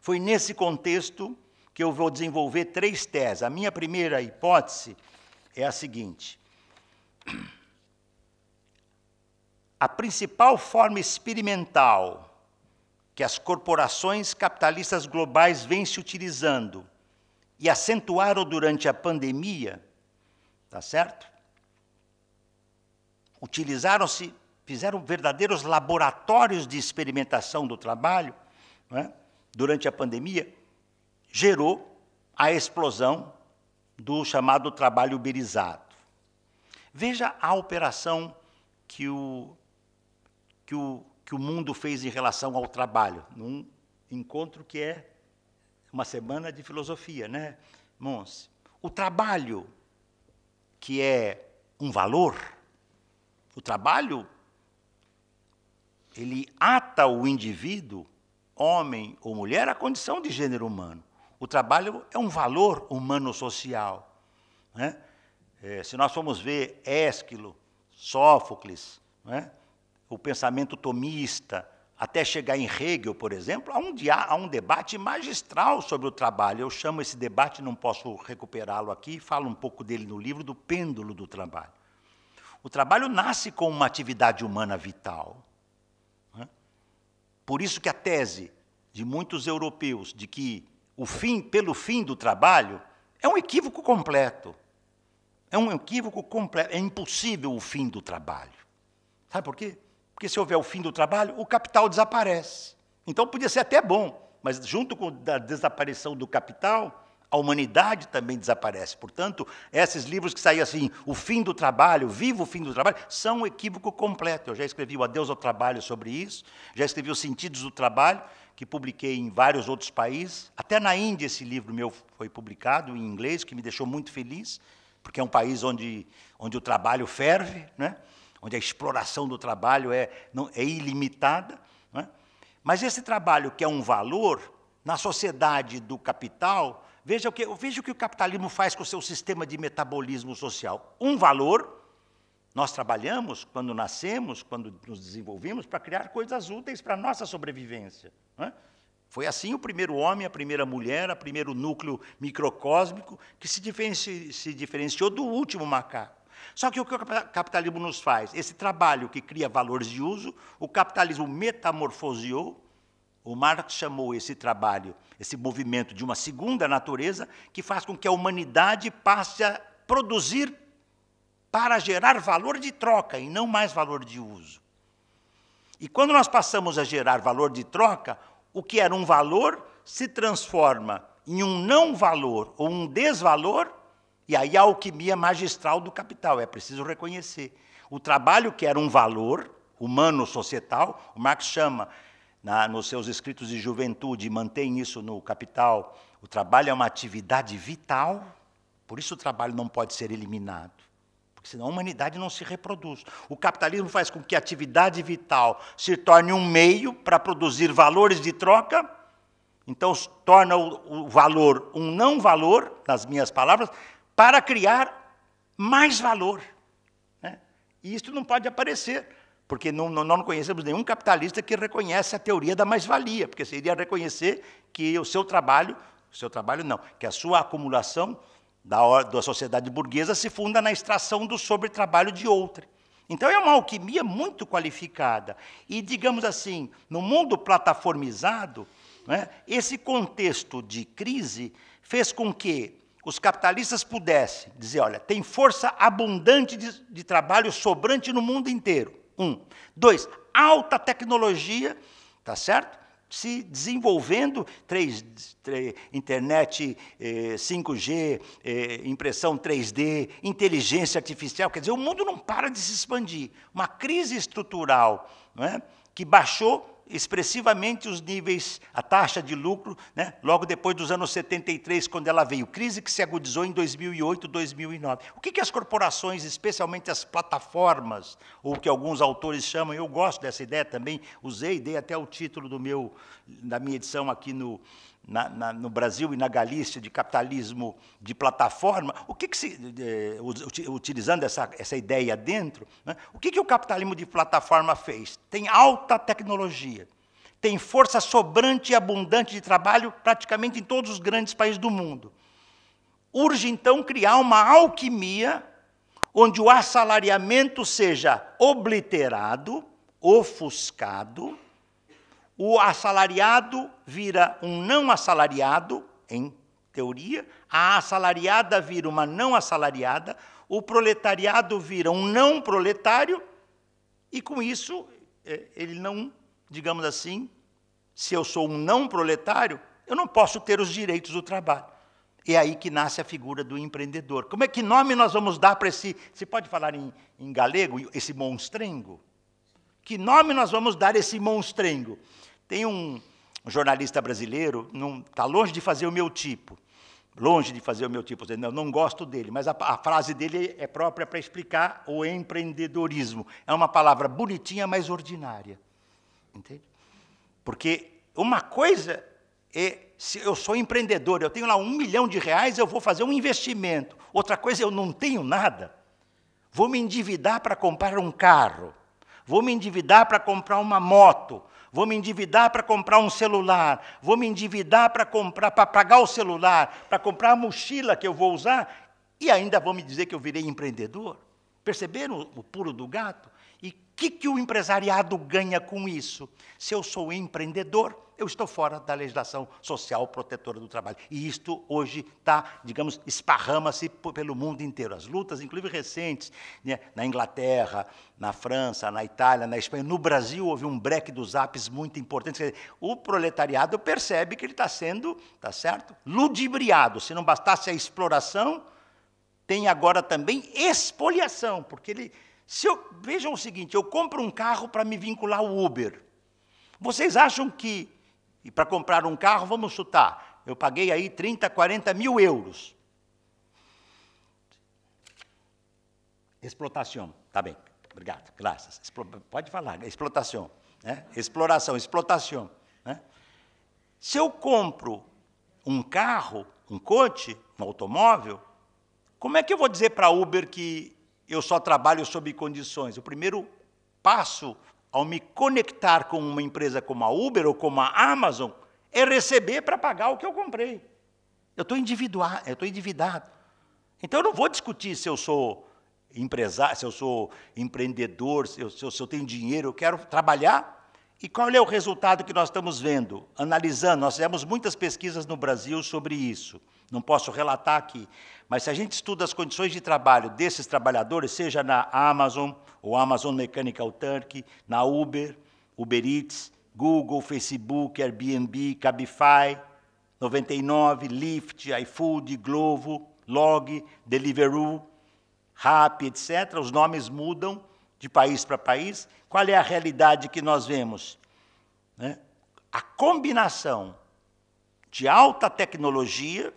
Foi nesse contexto que eu vou desenvolver três teses. A minha primeira hipótese é a seguinte: a principal forma experimental que as corporações capitalistas globais vêm se utilizando e acentuaram durante a pandemia, tá certo? Utilizaram-se, fizeram verdadeiros laboratórios de experimentação do trabalho é? durante a pandemia, gerou a explosão do chamado trabalho uberizado. Veja a operação que o, que o que o mundo fez em relação ao trabalho, num encontro que é uma semana de filosofia, né, mons? O trabalho, que é um valor, o trabalho, ele ata o indivíduo, homem ou mulher, à condição de gênero humano. O trabalho é um valor humano-social. Né? É, se nós formos ver Ésquilo, Sófocles, né? o pensamento tomista, até chegar em Hegel, por exemplo, há um, há um debate magistral sobre o trabalho. Eu chamo esse debate, não posso recuperá-lo aqui, falo um pouco dele no livro, do pêndulo do trabalho. O trabalho nasce com uma atividade humana vital. Né? Por isso que a tese de muitos europeus de que o fim pelo fim do trabalho é um equívoco completo. É um equívoco completo. É impossível o fim do trabalho. Sabe por quê? porque se houver o fim do trabalho, o capital desaparece. Então podia ser até bom, mas junto com a desaparição do capital, a humanidade também desaparece. Portanto, esses livros que saem assim, O Fim do Trabalho, Viva o Fim do Trabalho, são um equívoco completo. Eu já escrevi o Adeus ao Trabalho sobre isso, já escrevi Os Sentidos do Trabalho, que publiquei em vários outros países. Até na Índia esse livro meu foi publicado em inglês, que me deixou muito feliz, porque é um país onde, onde o trabalho ferve, né? onde a exploração do trabalho é, não, é ilimitada. É? Mas esse trabalho, que é um valor, na sociedade do capital, veja o, que, veja o que o capitalismo faz com o seu sistema de metabolismo social. Um valor, nós trabalhamos quando nascemos, quando nos desenvolvemos, para criar coisas úteis para a nossa sobrevivência. É? Foi assim o primeiro homem, a primeira mulher, o primeiro núcleo microcósmico que se, se diferenciou do último macaco. Só que o que o capitalismo nos faz? Esse trabalho que cria valores de uso, o capitalismo metamorfoseou. O Marx chamou esse trabalho, esse movimento, de uma segunda natureza que faz com que a humanidade passe a produzir para gerar valor de troca e não mais valor de uso. E quando nós passamos a gerar valor de troca, o que era um valor se transforma em um não valor ou um desvalor e aí a alquimia magistral do capital, é preciso reconhecer. O trabalho que era um valor humano, societal, o Marx chama na, nos seus escritos de juventude, mantém isso no Capital, o trabalho é uma atividade vital, por isso o trabalho não pode ser eliminado, porque senão a humanidade não se reproduz. O capitalismo faz com que a atividade vital se torne um meio para produzir valores de troca, então torna o valor um não valor, nas minhas palavras, para criar mais valor. Né? E isso não pode aparecer, porque não, não, não conhecemos nenhum capitalista que reconhece a teoria da mais-valia, porque seria reconhecer que o seu trabalho, o seu trabalho não, que a sua acumulação da, da sociedade burguesa se funda na extração do sobretrabalho de outra. Então é uma alquimia muito qualificada. E, digamos assim, no mundo plataformizado, né, esse contexto de crise fez com que os capitalistas pudessem dizer: olha, tem força abundante de, de trabalho sobrante no mundo inteiro. Um. Dois, alta tecnologia, tá certo? se desenvolvendo, 3, 3 internet eh, 5G, eh, impressão 3D, inteligência artificial, quer dizer, o mundo não para de se expandir. Uma crise estrutural não é? que baixou expressivamente os níveis, a taxa de lucro, né, logo depois dos anos 73, quando ela veio. Crise que se agudizou em 2008, 2009. O que, que as corporações, especialmente as plataformas, ou que alguns autores chamam, eu gosto dessa ideia também, usei, dei até o título do meu, da minha edição aqui no, na, na, no Brasil e na Galícia de capitalismo de plataforma, o que, que se, eh, utilizando essa, essa ideia dentro, né, o que, que o capitalismo de plataforma fez? Tem alta tecnologia, tem força sobrante e abundante de trabalho praticamente em todos os grandes países do mundo. Urge então criar uma alquimia onde o assalariamento seja obliterado, ofuscado, o assalariado vira um não assalariado, em teoria, a assalariada vira uma não assalariada, o proletariado vira um não proletário, e com isso eh, ele não, digamos assim, se eu sou um não proletário, eu não posso ter os direitos do trabalho. É aí que nasce a figura do empreendedor. Como é que nome nós vamos dar para esse. Você pode falar em, em galego, esse monstrengo? Que nome nós vamos dar a esse monstrengo? Tem um jornalista brasileiro, está longe de fazer o meu tipo, longe de fazer o meu tipo, não, não gosto dele, mas a, a frase dele é própria para explicar o empreendedorismo. É uma palavra bonitinha, mas ordinária. Entende? Porque uma coisa é se eu sou empreendedor, eu tenho lá um milhão de reais, eu vou fazer um investimento. Outra coisa, eu não tenho nada. Vou me endividar para comprar um carro vou me endividar para comprar uma moto, vou me endividar para comprar um celular, vou me endividar para comprar, para pagar o celular, para comprar a mochila que eu vou usar, e ainda vão me dizer que eu virei empreendedor. Perceberam o puro do gato? que, que o empresariado ganha com isso? Se eu sou empreendedor, eu estou fora da legislação social protetora do trabalho. E isto hoje está, digamos, esparrama-se pelo mundo inteiro. As lutas, inclusive recentes, né, na Inglaterra, na França, na Itália, na Espanha, no Brasil houve um break dos apps muito importante. Dizer, o proletariado percebe que ele está sendo, tá certo, ludibriado. Se não bastasse a exploração, tem agora também expoliação, porque ele se eu, vejam o seguinte, eu compro um carro para me vincular ao Uber. Vocês acham que, e para comprar um carro, vamos chutar, eu paguei aí 30, 40 mil euros. Explotação, tá bem, obrigado, graças. Explo, pode falar, explotação, né? exploração, explotação. Né? Se eu compro um carro, um coche, um automóvel, como é que eu vou dizer para a Uber que eu só trabalho sob condições. O primeiro passo ao me conectar com uma empresa como a Uber ou como a Amazon é receber para pagar o que eu comprei. Eu estou eu estou endividado. Então eu não vou discutir se eu sou empresário, se eu sou empreendedor, se eu, se eu, se eu tenho dinheiro, eu quero trabalhar e qual é o resultado que nós estamos vendo? Analisando, nós fizemos muitas pesquisas no Brasil sobre isso. Não posso relatar aqui, mas se a gente estuda as condições de trabalho desses trabalhadores, seja na Amazon, ou Amazon Mechanical Turk, na Uber, Uber Eats, Google, Facebook, Airbnb, Cabify, 99, Lyft, iFood, Glovo, Log, Deliveroo, Rappi, etc. Os nomes mudam de país para país, qual é a realidade que nós vemos? Né? A combinação de alta tecnologia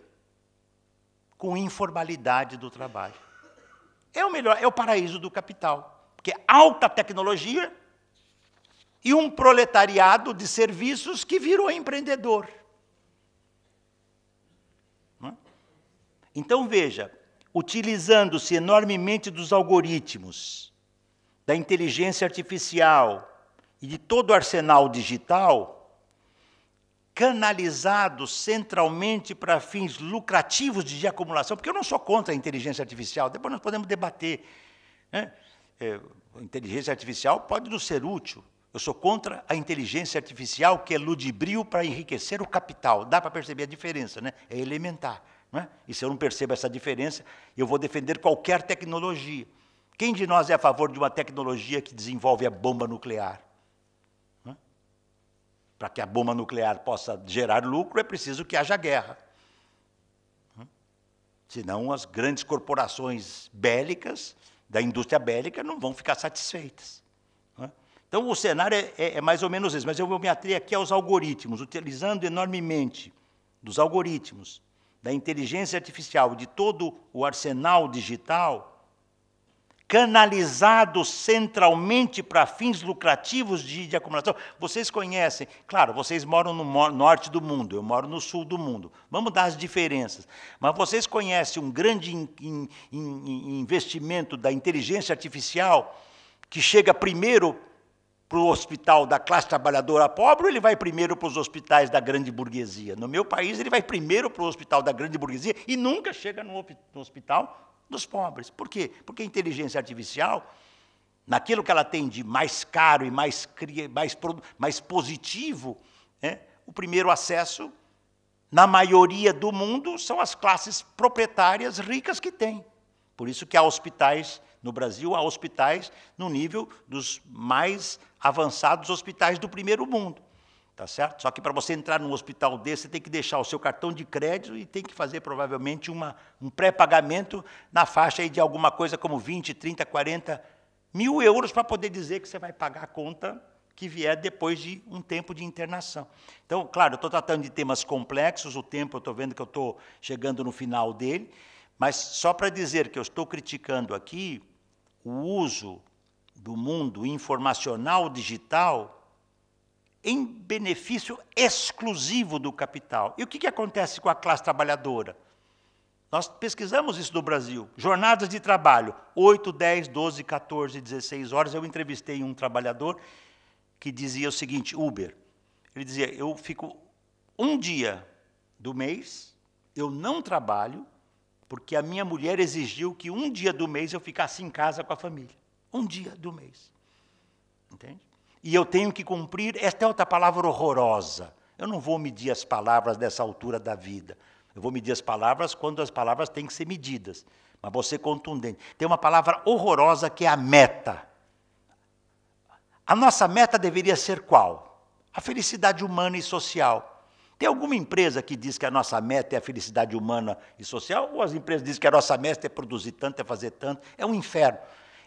com informalidade do trabalho. É o melhor, é o paraíso do capital. Porque alta tecnologia e um proletariado de serviços que virou empreendedor. Né? Então veja, utilizando-se enormemente dos algoritmos, da inteligência artificial e de todo o arsenal digital, canalizado centralmente para fins lucrativos de acumulação, porque eu não sou contra a inteligência artificial, depois nós podemos debater. Né? É, a inteligência artificial pode nos ser útil. Eu sou contra a inteligência artificial que é ludibrio para enriquecer o capital. Dá para perceber a diferença, né? É elementar. Né? E se eu não percebo essa diferença, eu vou defender qualquer tecnologia. Quem de nós é a favor de uma tecnologia que desenvolve a bomba nuclear? Para que a bomba nuclear possa gerar lucro, é preciso que haja guerra. Senão, as grandes corporações bélicas, da indústria bélica, não vão ficar satisfeitas. Então, o cenário é, é, é, mais ou menos esse, mas eu vou me atrever aqui aos algoritmos, utilizando enormemente dos algoritmos, da inteligência artificial, de todo o arsenal digital canalizado centralmente para fins lucrativos de, de, acumulação. Vocês conhecem, claro, vocês moram no norte do mundo, eu moro no sul do mundo. Vamos dar as diferenças. Mas vocês conhecem um grande in, in, in investimento da inteligência artificial que chega primeiro para o hospital da classe trabalhadora pobre ou ele vai primeiro para os hospitais da grande burguesia? No meu país, ele vai primeiro para o hospital da grande burguesia e nunca chega no hospital dos pobres. Por quê? Porque a inteligência artificial, naquilo que ela tem de mais caro e mais, mais, mais positivo, né, o primeiro acesso, na maioria do mundo, são as classes proprietárias ricas que têm. Por isso que há hospitais no Brasil, há hospitais no nível dos mais avançados hospitais do primeiro mundo. Tá certo? Só que para você entrar num hospital desse, você tem que deixar o seu cartão de crédito e tem que fazer provavelmente uma, um pré-pagamento na faixa aí de alguma coisa como 20, 30, 40 mil euros para poder dizer que você vai pagar a conta que vier depois de um tempo de internação. Então, claro, eu estou tratando de temas complexos, o tempo eu estou vendo que eu estou chegando no final dele, mas só para dizer que eu estou criticando aqui o uso do mundo informacional digital em benefício exclusivo do capital. E o que, que acontece com a classe trabalhadora? Nós pesquisamos isso no Brasil. Jornadas de trabalho, 8, 10, 12, 14, 16 horas. Eu entrevistei um trabalhador que dizia o seguinte, Uber. Ele dizia, eu fico um dia do mês, eu não trabalho, porque a minha mulher exigiu que um dia do mês eu ficasse em casa com a família. Um dia do mês. Entende? e eu tenho que cumprir. Esta é outra palavra horrorosa. Eu não vou medir as palavras dessa altura da vida. Eu vou medir as palavras quando as palavras têm que ser medidas. Mas você contundente. Tem uma palavra horrorosa que é a meta. A nossa meta deveria ser qual? A felicidade humana e social. Tem alguma empresa que diz que a nossa meta é a felicidade humana e social? Ou as empresas dizem que a nossa meta é produzir tanto, é fazer tanto? É um inferno.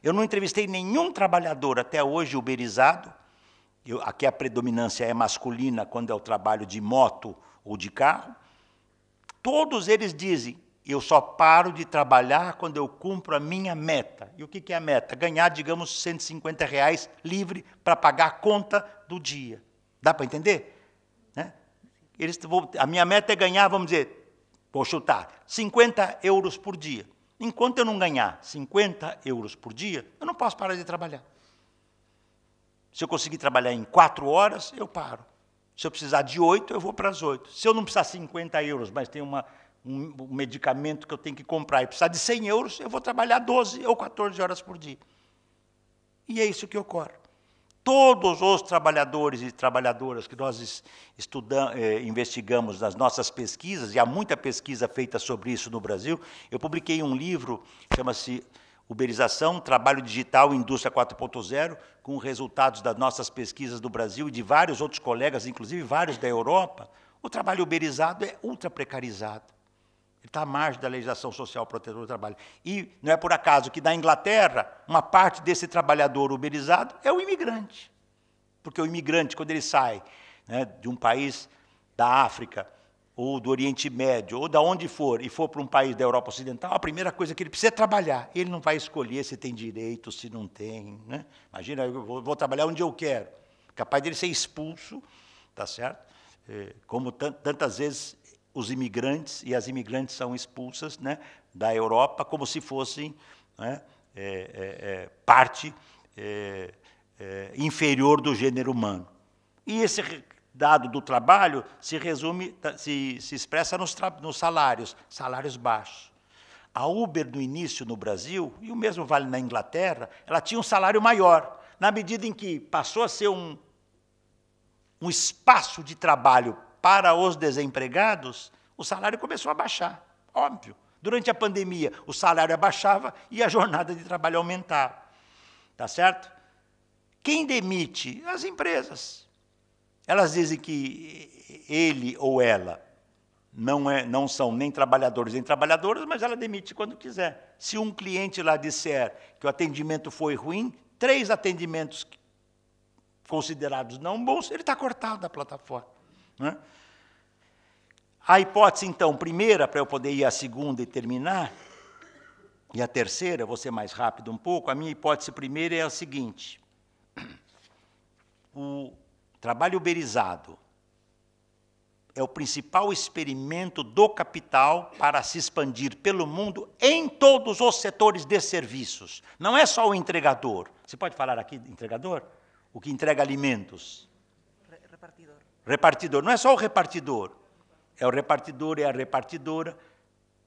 Eu não entrevistei nenhum trabalhador até hoje uberizado eu, aqui a predominância é masculina quando é o trabalho de moto ou de carro. Todos eles dizem: eu só paro de trabalhar quando eu cumpro a minha meta. E o que é a meta? Ganhar, digamos, 150 reais livre para pagar a conta do dia. Dá para entender? Né? Eles, vou, a minha meta é ganhar, vamos dizer, vou chutar, 50 euros por dia. Enquanto eu não ganhar 50 euros por dia, eu não posso parar de trabalhar. Se eu conseguir trabalhar em quatro horas, eu paro. Se eu precisar de oito, eu vou para as oito. Se eu não precisar 50 euros, mas tem uma, um, um, medicamento que eu tenho que comprar e precisar de 100 euros, eu vou trabalhar 12 ou 14 horas por dia. E é isso que ocorre. Todos os trabalhadores e trabalhadoras que nós estudamos, eh, investigamos nas nossas pesquisas, e há muita pesquisa feita sobre isso no Brasil, eu publiquei um livro, chama-se Uberização, trabalho digital, indústria 4.0, com resultados das nossas pesquisas do Brasil e de vários outros colegas, inclusive vários da Europa, o trabalho uberizado é ultra precarizado. Ele está à margem da legislação social protetora do trabalho. E não é por acaso que na Inglaterra, uma parte desse trabalhador uberizado é o imigrante. Porque o imigrante, quando ele sai né, de um país da África ou do Oriente Médio, ou da onde for, e for para um país da Europa Ocidental, a primeira coisa que ele precisa é trabalhar. Ele não vai escolher se tem direito, se não tem. Né? Imagina, eu vou, vou trabalhar onde eu quero. Capaz dele ser expulso, tá certo? É, como tantas vezes os imigrantes e as imigrantes são expulsas né, da Europa como se fossem né, é, é, é parte é, é, inferior do gênero humano. E esse dado do trabalho se resume, tá, se, se expressa nos, nos salários, salários baixos. A Uber, no início, no Brasil, e o mesmo vale na Inglaterra, ela tinha um salário maior, na medida em que passou a ser um, um espaço de trabalho para os desempregados, o salário começou a baixar, óbvio. Durante a pandemia, o salário abaixava e a jornada de trabalho aumentava. Tá certo? Quem demite? As empresas. Elas dizem que ele ou ela não, é, não são nem trabalhadores nem trabalhadoras, mas ela demite quando quiser. Se um cliente lá disser que o atendimento foi ruim, três atendimentos considerados não bons, ele está cortado da plataforma. Né? A hipótese, então, primeira, para eu poder ir à segunda e terminar, e a terceira, vou ser mais rápido um pouco, a minha hipótese primeira é a seguinte. O trabalho uberizado, é o principal experimento do capital para se expandir pelo mundo em todos os setores de serviços. Não é só o entregador. Você pode falar aqui entregador? O que entrega alimentos? Repartidor. Repartidor. Não é só o repartidor. É o repartidor, é a repartidora.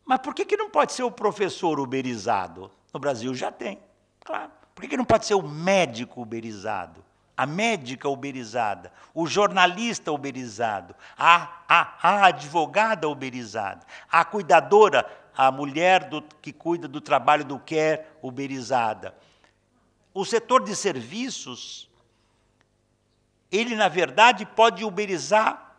Mas por que, que não pode ser o professor uberizado? No Brasil já tem, claro. Por que, que não pode ser o médico uberizado? a médica uberizada, o jornalista uberizado, a, a, a advogada uberizada, a cuidadora, a mulher do, que cuida do trabalho do quer uberizada. O setor de serviços, ele, na verdade, pode uberizar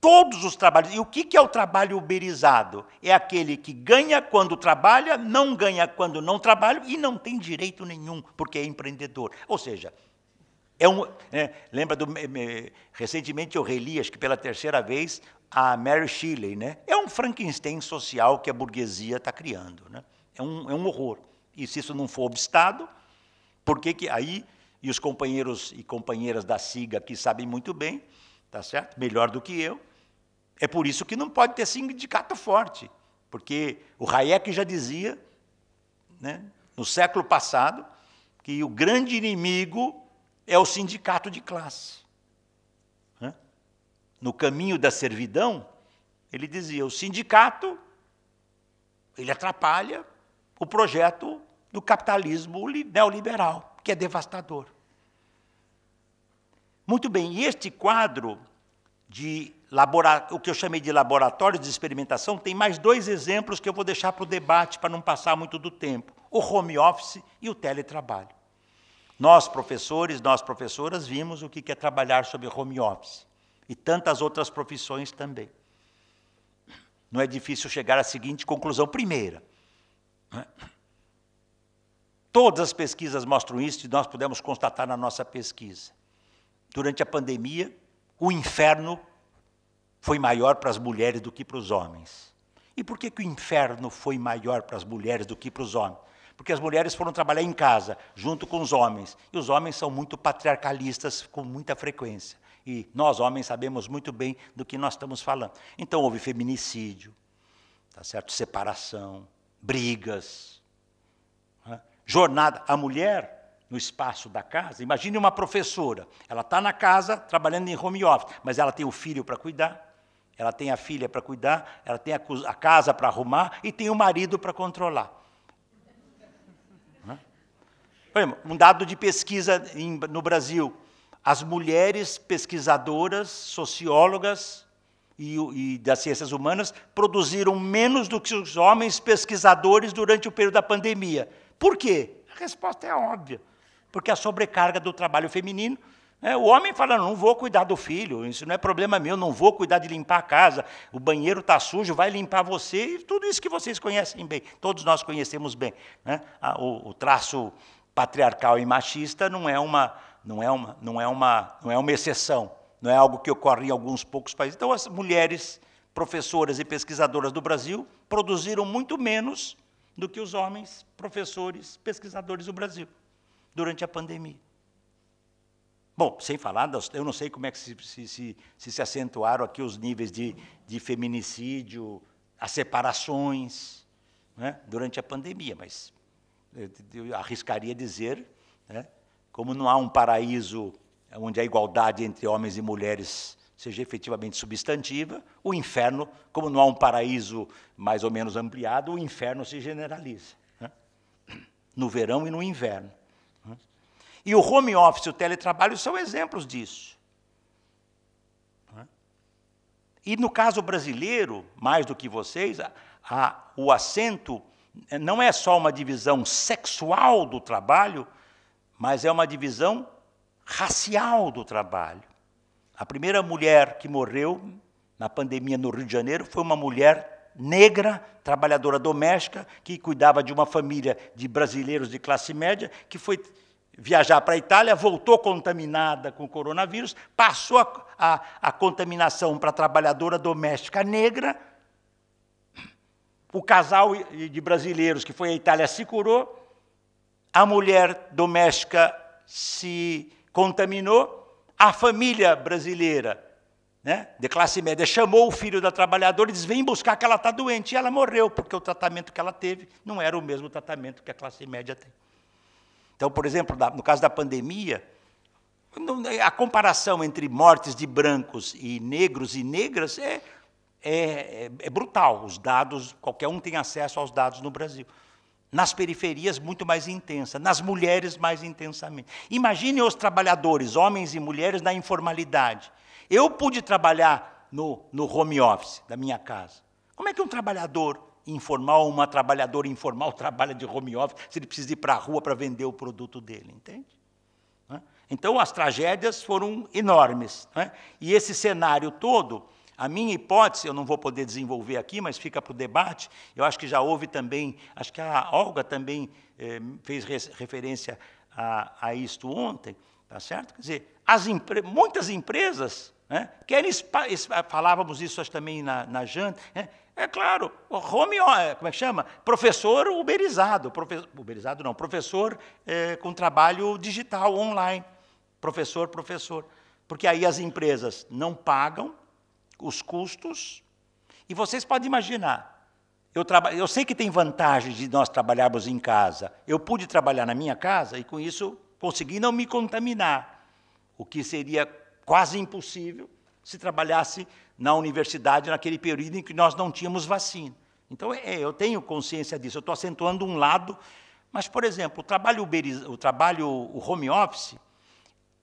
todos os trabalhos. E o que é o trabalho uberizado? É aquele que ganha quando trabalha, não ganha quando não trabalha e não tem direito nenhum, porque é empreendedor. Ou seja, é um, né, lembra do recentemente eu reli, acho que pela terceira vez, a Mary Shelley, né? É um Frankenstein social que a burguesia está criando, né? É um, é um horror. E se isso não for obstado, por que que aí e os companheiros e companheiras da SIGA que sabem muito bem, tá certo? Melhor do que eu. É por isso que não pode ter sindicato forte, porque o Hayek já dizia, né, no século passado, que o grande inimigo é o sindicato de classe. No caminho da servidão, ele dizia: o sindicato ele atrapalha o projeto do capitalismo neoliberal, que é devastador. Muito bem, este quadro de o que eu chamei de laboratórios de experimentação tem mais dois exemplos que eu vou deixar para o debate para não passar muito do tempo: o home office e o teletrabalho. Nós, professores, nós, professoras, vimos o que é trabalhar sobre home office e tantas outras profissões também. Não é difícil chegar à seguinte conclusão: primeira, né? todas as pesquisas mostram isso e nós pudemos constatar na nossa pesquisa. Durante a pandemia, o inferno foi maior para as mulheres do que para os homens. E por que, que o inferno foi maior para as mulheres do que para os homens? porque as mulheres foram trabalhar em casa, junto com os homens. E os homens são muito patriarcalistas com muita frequência. E nós, homens, sabemos muito bem do que nós estamos falando. Então, houve feminicídio, tá certo? separação, brigas, né? jornada. A mulher no espaço da casa. Imagine uma professora, ela está na casa trabalhando em home office, mas ela tem o filho para cuidar, ela tem a filha para cuidar, ela tem a, a casa para arrumar e tem o marido para controlar exemplo, um dado de pesquisa no Brasil: as mulheres pesquisadoras, sociólogas e, e das ciências humanas produziram menos do que os homens pesquisadores durante o período da pandemia. Por quê? A resposta é óbvia: porque a sobrecarga do trabalho feminino né, o homem fala, não vou cuidar do filho, isso não é problema meu, não vou cuidar de limpar a casa, o banheiro está sujo, vai limpar você, e tudo isso que vocês conhecem bem, todos nós conhecemos bem. Né? O, traço patriarcal e machista não é uma, não é uma, não é uma, não é uma exceção, não é algo que ocorre em alguns poucos países. Então, as mulheres professoras e pesquisadoras do Brasil produziram muito menos do que os homens professores pesquisadores do Brasil durante a pandemia. Bom, sem falar, das, eu não sei como é que se se, se, se, se acentuaram aqui os níveis de, de feminicídio, as separações né, durante a pandemia, mas eu arriscaria dizer, né, como não há um paraíso onde a igualdade entre homens e mulheres seja efetivamente substantiva, o inferno, como não há um paraíso mais ou menos ampliado, o inferno se generaliza. Né, no verão e no inverno. Né. E o home office e o teletrabalho são exemplos disso. Né. E no caso brasileiro, mais do que vocês, o assento é, não é só uma divisão sexual do trabalho, mas é uma divisão racial do trabalho. A primeira mulher que morreu na pandemia no Rio de Janeiro foi uma mulher negra, trabalhadora doméstica, que cuidava de uma família de brasileiros de classe média, que foi viajar para a Itália, voltou contaminada com coronavírus, passou a, a, a contaminação para a trabalhadora doméstica negra, o casal de brasileiros que foi à Itália se curou, a mulher doméstica se contaminou, a família brasileira, né, de classe média, chamou o filho da trabalhadora e disse: vem buscar que ela está doente. E ela morreu, porque o tratamento que ela teve não era o mesmo tratamento que a classe média tem. Então, por exemplo, no caso da pandemia, a comparação entre mortes de brancos e negros e negras é é, é, é brutal. Os dados, qualquer um tem acesso aos dados no Brasil. Nas periferias, muito mais intensa. Nas mulheres, mais intensamente. Imagine os trabalhadores, homens e mulheres, na informalidade. Eu pude trabalhar no, no home office da minha casa. Como é que um trabalhador informal, uma trabalhadora informal, trabalha de home office se ele precisa ir para a rua para vender o produto dele? Entende? Então, as tragédias foram enormes. Né? E esse cenário todo a minha hipótese, eu não vou poder desenvolver aqui, mas fica para o debate. Eu acho que já houve também, acho que a Olga também eh, fez referência a, a isto ontem, tá certo? Quer dizer, as muitas empresas né, querem, ah, falávamos isso acho, também na, na janta, né, é claro, home, eh, como é que chama? Professor uberizado, professor, uberizado não, professor eh, com trabalho digital, online, professor, professor. Porque aí as empresas não pagam os custos. E vocês podem imaginar, eu, eu, sei que tem vantagem de nós trabalharmos em casa. Eu pude trabalhar na minha casa e, com isso, consegui não me contaminar, o que seria quase impossível se trabalhasse na universidade naquele período em que nós não tínhamos vacina. Então, é, eu tenho consciência disso, eu estou acentuando um lado, mas, por exemplo, o trabalho, o, trabalho o home office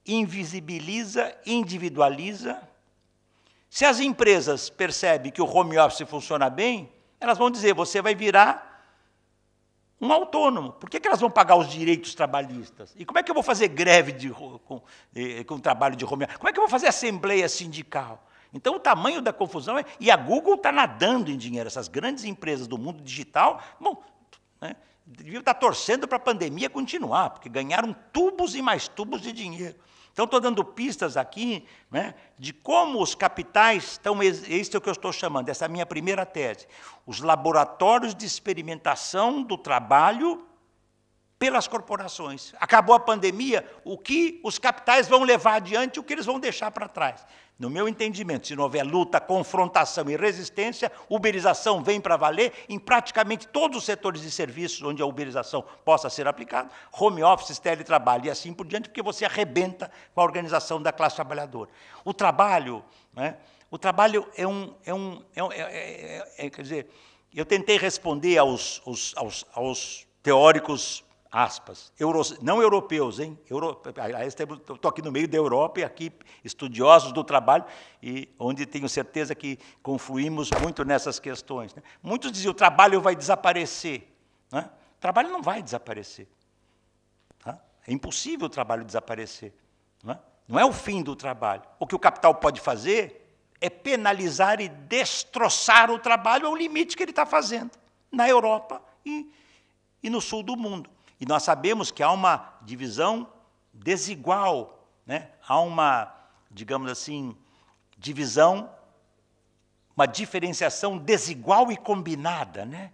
invisibiliza, individualiza se as empresas percebem que o home office funciona bem, elas vão dizer: você vai virar um autônomo. Por que, que elas vão pagar os direitos trabalhistas? E como é que eu vou fazer greve de, com, eh, com trabalho de home office? Como é que eu vou fazer assembleia sindical? Então, o tamanho da confusão é. E a Google está nadando em dinheiro. Essas grandes empresas do mundo digital, bom, né, deviam estar tá torcendo para a pandemia continuar, porque ganharam tubos e mais tubos de dinheiro. Então, estou dando pistas aqui né, de como os capitais estão. Este é o que eu estou chamando, essa é a minha primeira tese. Os laboratórios de experimentação do trabalho pelas corporações. Acabou a pandemia, o que os capitais vão levar adiante, o que eles vão deixar para trás. No meu entendimento, se não houver luta, confrontação e resistência, uberização vem para valer em praticamente todos os setores de serviços onde a uberização possa ser aplicada, home office, teletrabalho e assim por diante, porque você arrebenta com a organização da classe trabalhadora. O trabalho, né, o trabalho é um, é um, é é, é, é, é, quer dizer, eu tentei responder aos, aos, aos, aos teóricos aspas, Euro, não europeus, hein? Euro, estou aqui no meio da Europa e aqui estudiosos do trabalho, e onde tenho certeza que confluímos muito nessas questões. Né? Muitos diziam o trabalho vai desaparecer. Né? O trabalho não vai desaparecer. Tá? É impossível o trabalho desaparecer. Não é? não é o fim do trabalho. O que o capital pode fazer é penalizar e destroçar o trabalho ao é limite que ele está fazendo na Europa e, e no sul do mundo. E nós sabemos que há uma divisão desigual, né? há uma, digamos assim, divisão, uma diferenciação desigual e combinada. Né?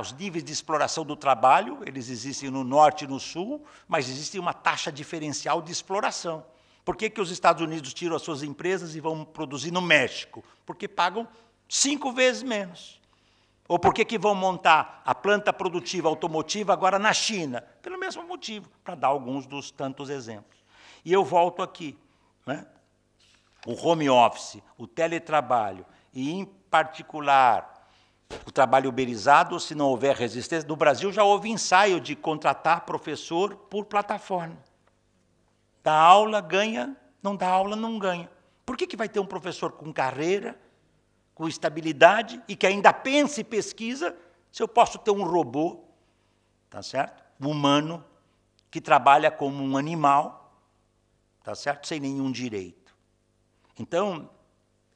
Os níveis de exploração do trabalho, eles existem no norte e no sul, mas existe uma taxa diferencial de exploração. Por que, que os Estados Unidos tiram as suas empresas e vão produzir no México? Porque pagam cinco vezes menos. Ou por que, que vão montar a planta produtiva automotiva agora na China? Pelo mesmo motivo, para dar alguns dos tantos exemplos. E eu volto aqui. Né? O home office, o teletrabalho e, em particular, o trabalho uberizado, se não houver resistência. No Brasil já houve ensaio de contratar professor por plataforma. Dá aula, ganha, não dá aula, não ganha. Por que, que vai ter um professor com carreira com estabilidade e que ainda pensa e pesquisa, se eu posso ter um robô, tá certo? Humano que trabalha como um animal, tá certo? Sem nenhum direito. Então,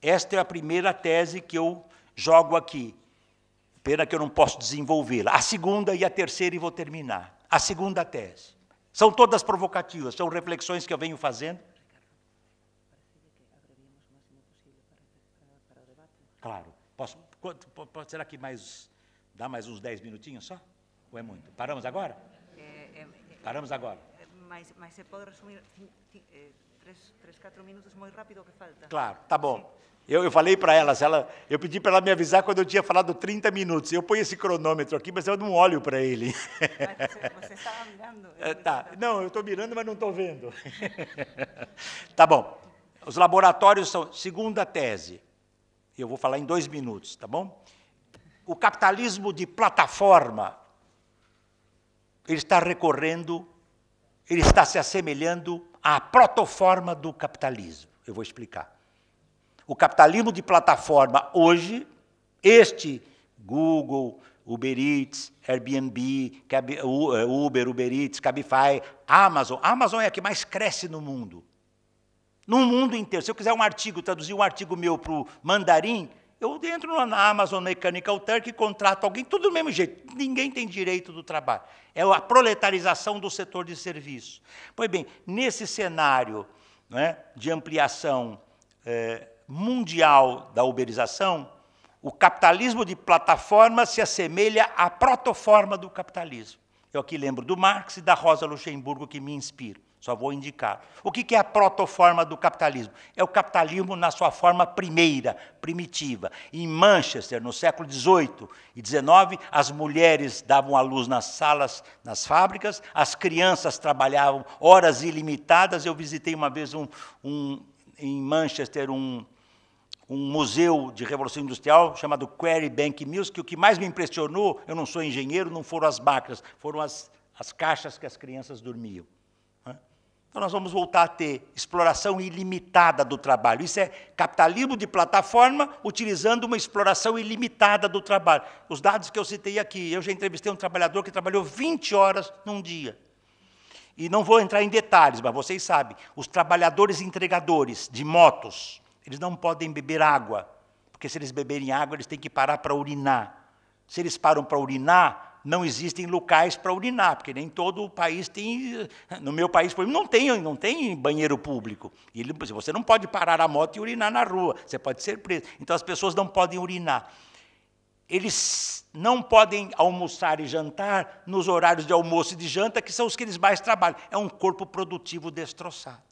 esta é a primeira tese que eu jogo aqui. Pena que eu não posso desenvolvê-la. A segunda e a terceira e vou terminar. A segunda tese. São todas provocativas, são reflexões que eu venho fazendo Claro. Posso, quanto, pode, será que mais dá mais uns 10 minutinhos só? Ou é muito? Paramos agora? É, é, é. Paramos agora. É, mas, mas você pode resumir três, 4 quatro minutos muito rápido o que falta. Claro, tá bom. Eu, eu falei para elas, ela, eu pedi para ela me avisar quando eu tinha falado 30 minutos. Eu ponho esse cronômetro aqui, mas eu não olho para ele. Mas você estava mirando. É, tá. Não, eu estou mirando, mas não estou vendo. tá bom. Os laboratórios são, segunda tese, eu vou falar em dois minutos, tá bom? O capitalismo de plataforma, ele está recorrendo, ele está se assemelhando à protoforma do capitalismo. Eu vou explicar. O capitalismo de plataforma hoje, este Google, Uber Eats, Airbnb, Uber, Uber Eats, Cabify, Amazon. A Amazon é a que mais cresce no mundo. No mundo inteiro. Se eu quiser um artigo, traduzir um artigo meu para o mandarim, eu entro na Amazon Mechanical Turk, contrato alguém, tudo do mesmo jeito. Ninguém tem direito do trabalho. É a proletarização do setor de serviço. Pois bem, nesse cenário né, de ampliação é, mundial da uberização, o capitalismo de plataforma se assemelha à protoforma do capitalismo. Eu aqui lembro do Marx e da Rosa Luxemburgo, que me inspiram. Só vou indicar. O que é a protoforma do capitalismo? É o capitalismo na sua forma primeira, primitiva. Em Manchester, no século XVIII e XIX, as mulheres davam à luz nas salas, nas fábricas, as crianças trabalhavam horas ilimitadas. Eu visitei uma vez um, um em Manchester um, um museu de Revolução Industrial chamado Quarry Bank Mills, que o que mais me impressionou, eu não sou engenheiro, não foram as máquinas, foram as, as caixas que as crianças dormiam. Então nós vamos voltar a ter exploração ilimitada do trabalho. Isso é capitalismo de plataforma utilizando uma exploração ilimitada do trabalho. Os dados que eu citei aqui, eu já entrevistei um trabalhador que trabalhou 20 horas num dia. E não vou entrar em detalhes, mas vocês sabem, os trabalhadores entregadores de motos, eles não podem beber água, porque se eles beberem água, eles têm que parar para urinar. Se eles param para urinar, não existem locais para urinar, porque nem todo o país tem. No meu país, por exemplo, não tem, não tem banheiro público. E ele, você não pode parar a moto e urinar na rua, você pode ser preso. Então as pessoas não podem urinar. Eles não podem almoçar e jantar nos horários de almoço e de janta, que são os que eles mais trabalham. É um corpo produtivo destroçado.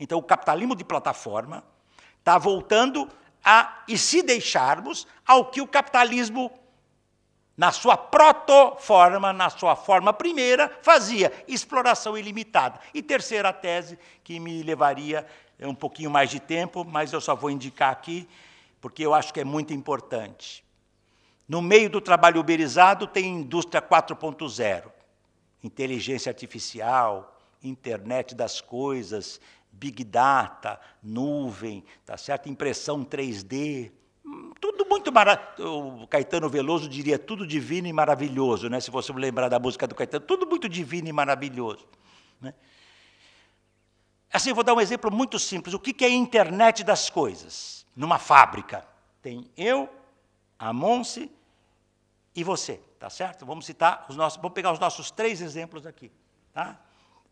Então o capitalismo de plataforma está voltando a, e se deixarmos, ao que o capitalismo na sua protoforma, na sua forma primeira, fazia exploração ilimitada. E terceira tese, que me levaria é um pouquinho mais de tempo, mas eu só vou indicar aqui, porque eu acho que é muito importante. No meio do trabalho uberizado tem indústria 4.0, inteligência artificial, internet das coisas, big data, nuvem, tá certo? Impressão 3D, tudo muito maravilhoso. O Caetano Veloso diria tudo divino e maravilhoso, né? se você lembrar da música do Caetano, tudo muito divino e maravilhoso. Né? Assim, vou dar um exemplo muito simples. O que é a internet das coisas? Numa fábrica. Tem eu, a Monse e você, tá certo? Vamos citar os nossos, vamos pegar os nossos três exemplos aqui, tá?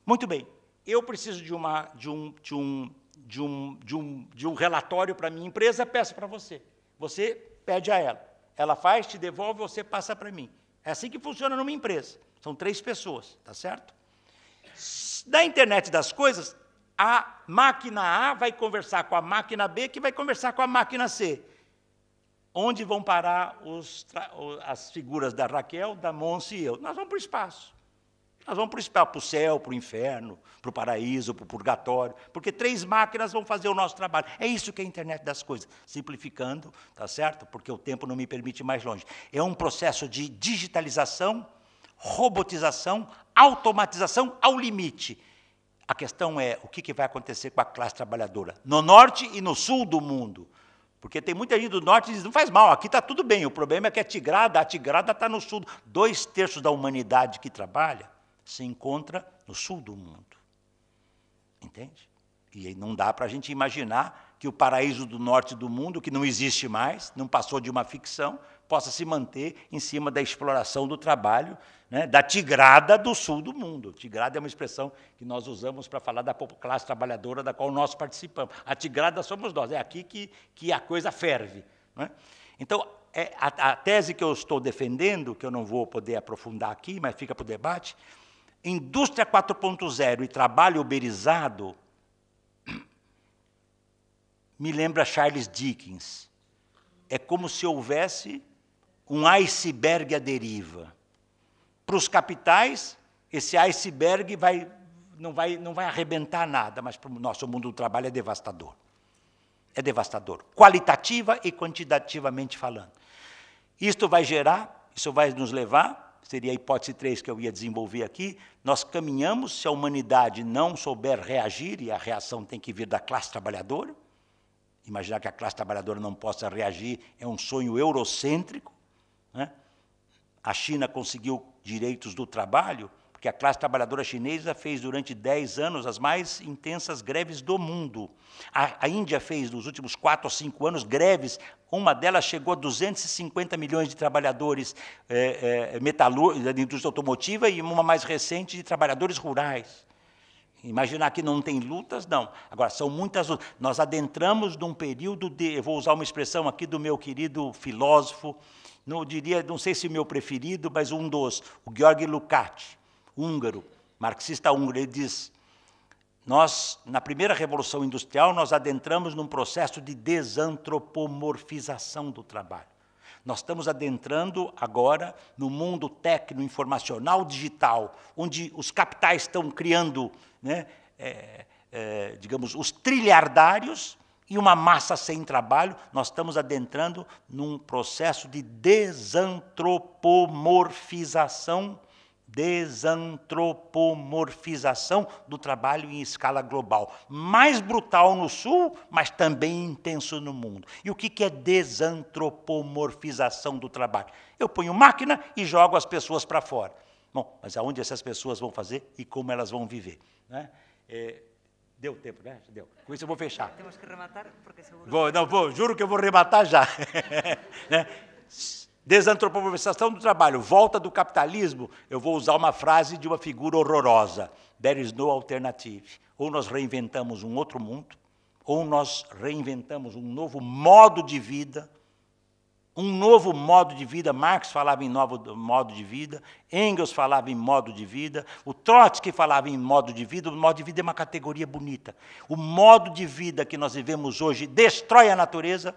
Muito bem. Eu preciso de uma de um de um de um de um, de um relatório para minha empresa, peço para você. Você pede a ela. Ela faz, te devolve, você passa para mim. É assim que funciona numa empresa. São três pessoas, tá certo? Na internet das coisas, a máquina A vai conversar com a máquina B, que vai conversar com a máquina C. Onde vão parar os, as figuras da Raquel, da Monse e eu? Nós vamos para o espaço. Nós vamos para o céu, para o inferno, para o paraíso, para o purgatório, porque três máquinas vão fazer o nosso trabalho. É isso que é a internet das coisas. Simplificando, tá certo? Porque o tempo não me permite ir mais longe. É um processo de digitalização, robotização, automatização ao limite. A questão é o que, que vai acontecer com a classe trabalhadora no norte e no sul do mundo. Porque tem muita gente do norte que diz, não faz mal, aqui está tudo bem, o problema é que a tigrada, a tigrada está no sul, dois terços da humanidade que trabalha se encontra no sul do mundo. Entende? E não dá para a gente imaginar que o paraíso do norte do mundo, que não existe mais, não passou de uma ficção, possa se manter em cima da exploração do trabalho né, da tigrada do sul do mundo. Tigrada é uma expressão que nós usamos para falar da classe trabalhadora da qual nós participamos. A tigrada somos nós, é aqui que, que a coisa ferve. Né? Então, é, a, a tese que eu estou defendendo, que eu não vou poder aprofundar aqui, mas fica para o debate, indústria 4.0 e trabalho uberizado me lembra Charles Dickens. É como se houvesse um iceberg à deriva. Para os capitais, esse iceberg vai, não, vai, não vai arrebentar nada, mas para o nosso mundo do trabalho é devastador. É devastador, qualitativa e quantitativamente falando. Isto vai gerar, isso vai nos levar seria a hipótese 3 que eu ia desenvolver aqui, nós caminhamos, se a humanidade não souber reagir, e a reação tem que vir da classe trabalhadora, imaginar que a classe trabalhadora não possa reagir é um sonho eurocêntrico. Né? A China conseguiu direitos do trabalho que a classe trabalhadora chinesa fez durante 10 anos as mais intensas greves do mundo. A, a Índia fez, nos últimos 4 ou 5 anos, greves. Uma delas chegou a 250 milhões de trabalhadores é, é, da indústria automotiva e uma mais recente de trabalhadores rurais. Imaginar que não tem lutas, não. Agora, são muitas lutas. Nós adentramos num período de. Eu vou usar uma expressão aqui do meu querido filósofo, não diria, não sei se o meu preferido, mas um dos, o Georg Lukács húngaro, marxista húngaro, ele diz: nós, na primeira revolução industrial, nós adentramos num processo de desantropomorfização do trabalho. Nós estamos adentrando agora no mundo técnico, informacional, digital, onde os capitais estão criando, né, é, é, digamos, os trilhardários e uma massa sem trabalho. Nós estamos adentrando num processo de desantropomorfização desantropomorfização do trabalho em escala global. Mais brutal no sul, mas também intenso no mundo. E o que é desantropomorfização do trabalho? Eu ponho máquina e jogo as pessoas para fora. Bom, mas aonde essas pessoas vão fazer e como elas vão viver? Né? É, Deu tempo, né? Deu. Com isso eu vou fechar. Temos que rematar, porque seguro. Vou, não, vou, juro que eu vou rematar já. né? Desantropofização do trabalho, volta do capitalismo. Eu vou usar uma frase de uma figura horrorosa: There is no alternative. Ou nós reinventamos um outro mundo, ou nós reinventamos um novo modo de vida. Um novo modo de vida, Marx falava em novo modo de vida, Engels falava em modo de vida, o Trotsky falava em modo de vida, o modo de vida é uma categoria bonita. O modo de vida que nós vivemos hoje destrói a natureza,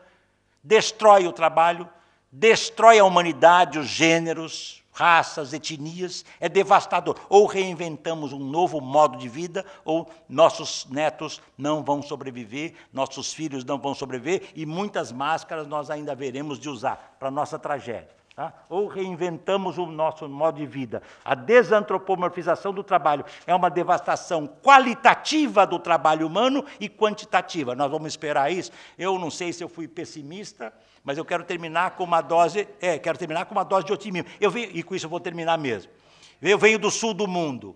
destrói o trabalho, destrói a humanidade, os gêneros, raças, etnias, é devastador. Ou reinventamos um novo modo de vida, ou nossos netos não vão sobreviver, nossos filhos não vão sobreviver, e muitas máscaras nós ainda veremos de usar para nossa tragédia. Tá? Ou reinventamos o nosso modo de vida. A desantropomorfização do trabalho é uma devastação qualitativa do trabalho humano e quantitativa. Nós vamos esperar isso. Eu não sei se eu fui pessimista mas eu quero terminar com uma dose, é, quero terminar com uma dose de otimismo. Eu venho, e com isso eu vou terminar mesmo. Eu venho do sul do mundo.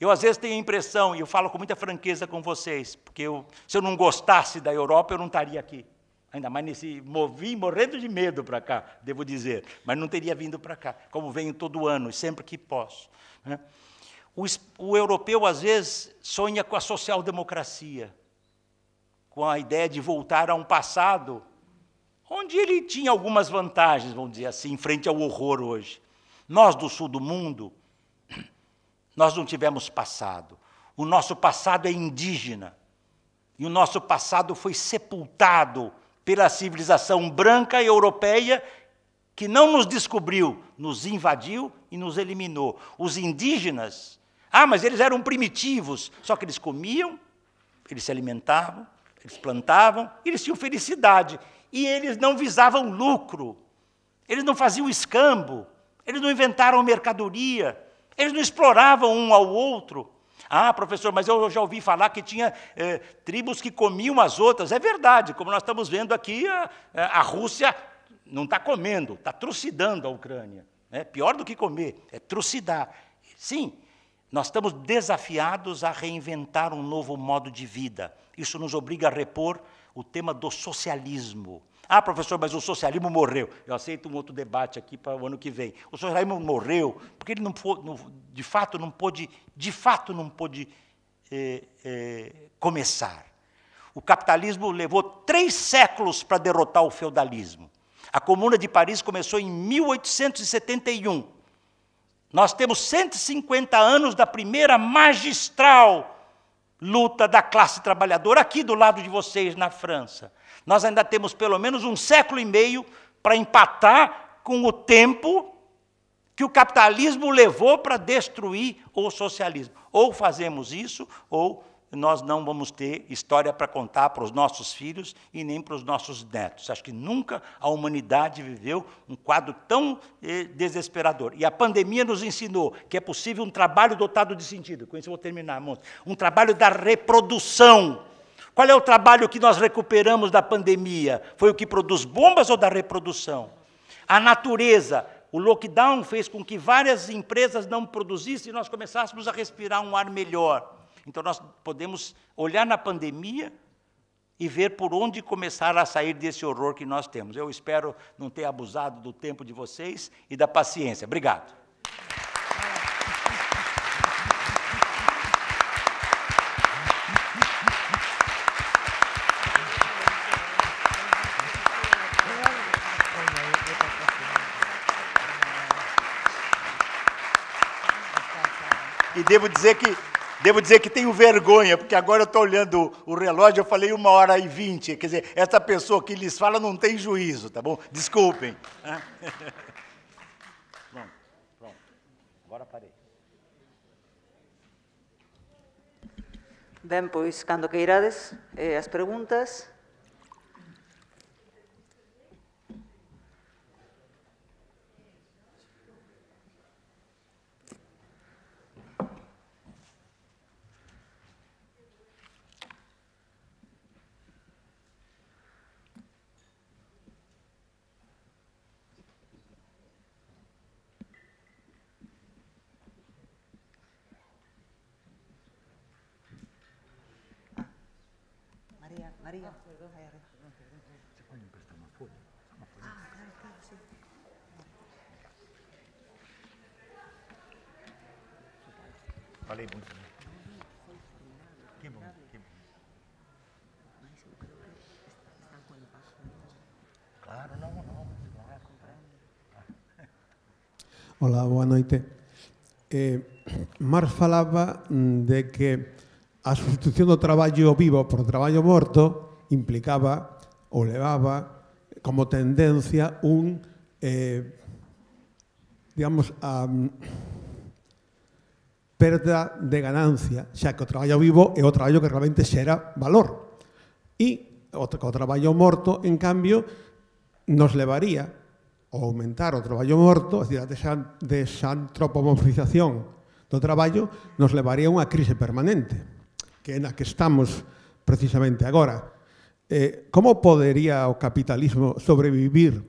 Eu às vezes tenho a impressão, e eu falo com muita franqueza com vocês, porque eu, se eu não gostasse da Europa, eu não estaria aqui. Ainda mais nesse. Movi morrendo de medo para cá, devo dizer. Mas não teria vindo para cá, como venho todo ano, e sempre que posso. Né? O, o europeu, às vezes, sonha com a social-democracia, com a ideia de voltar a um passado onde ele tinha algumas vantagens, vamos dizer assim, em frente ao horror hoje. Nós do sul do mundo, nós não tivemos passado. O nosso passado é indígena. E o nosso passado foi sepultado pela civilização branca e europeia que não nos descobriu, nos invadiu e nos eliminou. Os indígenas, ah, mas eles eram primitivos, só que eles comiam, eles se alimentavam, eles plantavam, eles tinham felicidade e eles não visavam lucro, eles não faziam escambo, eles não inventaram mercadoria, eles não exploravam um ao outro. Ah, professor, mas eu já ouvi falar que tinha eh, tribos que comiam as outras. É verdade, como nós estamos vendo aqui, a, eh, a Rússia não está comendo, está trucidando a Ucrânia. É Pior do que comer, é trucidar. Sim, nós estamos desafiados a reinventar um novo modo de vida. Isso nos obriga a repor o tema do socialismo. Ah, professor, mas o socialismo morreu. Eu aceito um outro debate aqui para o ano que vem. O socialismo morreu porque ele não, foi, não de fato não pôde, de fato não pôde eh, eh, começar. O capitalismo levou três séculos para derrotar o feudalismo. A Comuna de Paris começou em 1871. Nós temos 150 anos da primeira magistral luta da classe trabalhadora aqui do lado de vocês na França. Nós ainda temos pelo menos um século e meio para empatar com o tempo que o capitalismo levou para destruir o socialismo. Ou fazemos isso, ou nós não vamos ter história para contar para os nossos filhos e nem para os nossos netos. Acho que nunca a humanidade viveu um quadro tão eh, desesperador. E a pandemia nos ensinou que é possível um trabalho dotado de sentido. Com isso eu vou terminar, monstro. Um trabalho da reprodução. Qual é o trabalho que nós recuperamos da pandemia? Foi o que produz bombas ou da reprodução? A natureza, o lockdown fez com que várias empresas não produzissem e nós começássemos a respirar um ar melhor. Então, nós podemos olhar na pandemia e ver por onde começar a sair desse horror que nós temos. Eu espero não ter abusado do tempo de vocês e da paciência. Obrigado. E devo dizer que Devo dizer que tenho vergonha, porque agora eu estou olhando o relógio, eu falei uma hora e vinte. Quer dizer, essa pessoa que lhes fala não tem juízo, tá bom? Desculpem. Pronto, pronto. Agora parei. Bem, pois, quando queirades, eh, as perguntas? arriba. Se poñen que fuera. Ah, claro, claro, sí. Vale, moi ben. Que bon, que bon. Mais con Claro, non, non. Ola, boa noite. Eh, Mar falaba de que a sustitución do traballo vivo por traballo morto implicaba ou levaba como tendencia un eh, digamos a mm, perda de ganancia, xa que o traballo vivo é o traballo que realmente xera valor. E o, o traballo morto, en cambio, nos levaría a aumentar o traballo morto, a xa desantropomorfización do traballo, nos levaría a unha crise permanente, que é na que estamos precisamente agora eh, como podría o capitalismo sobrevivir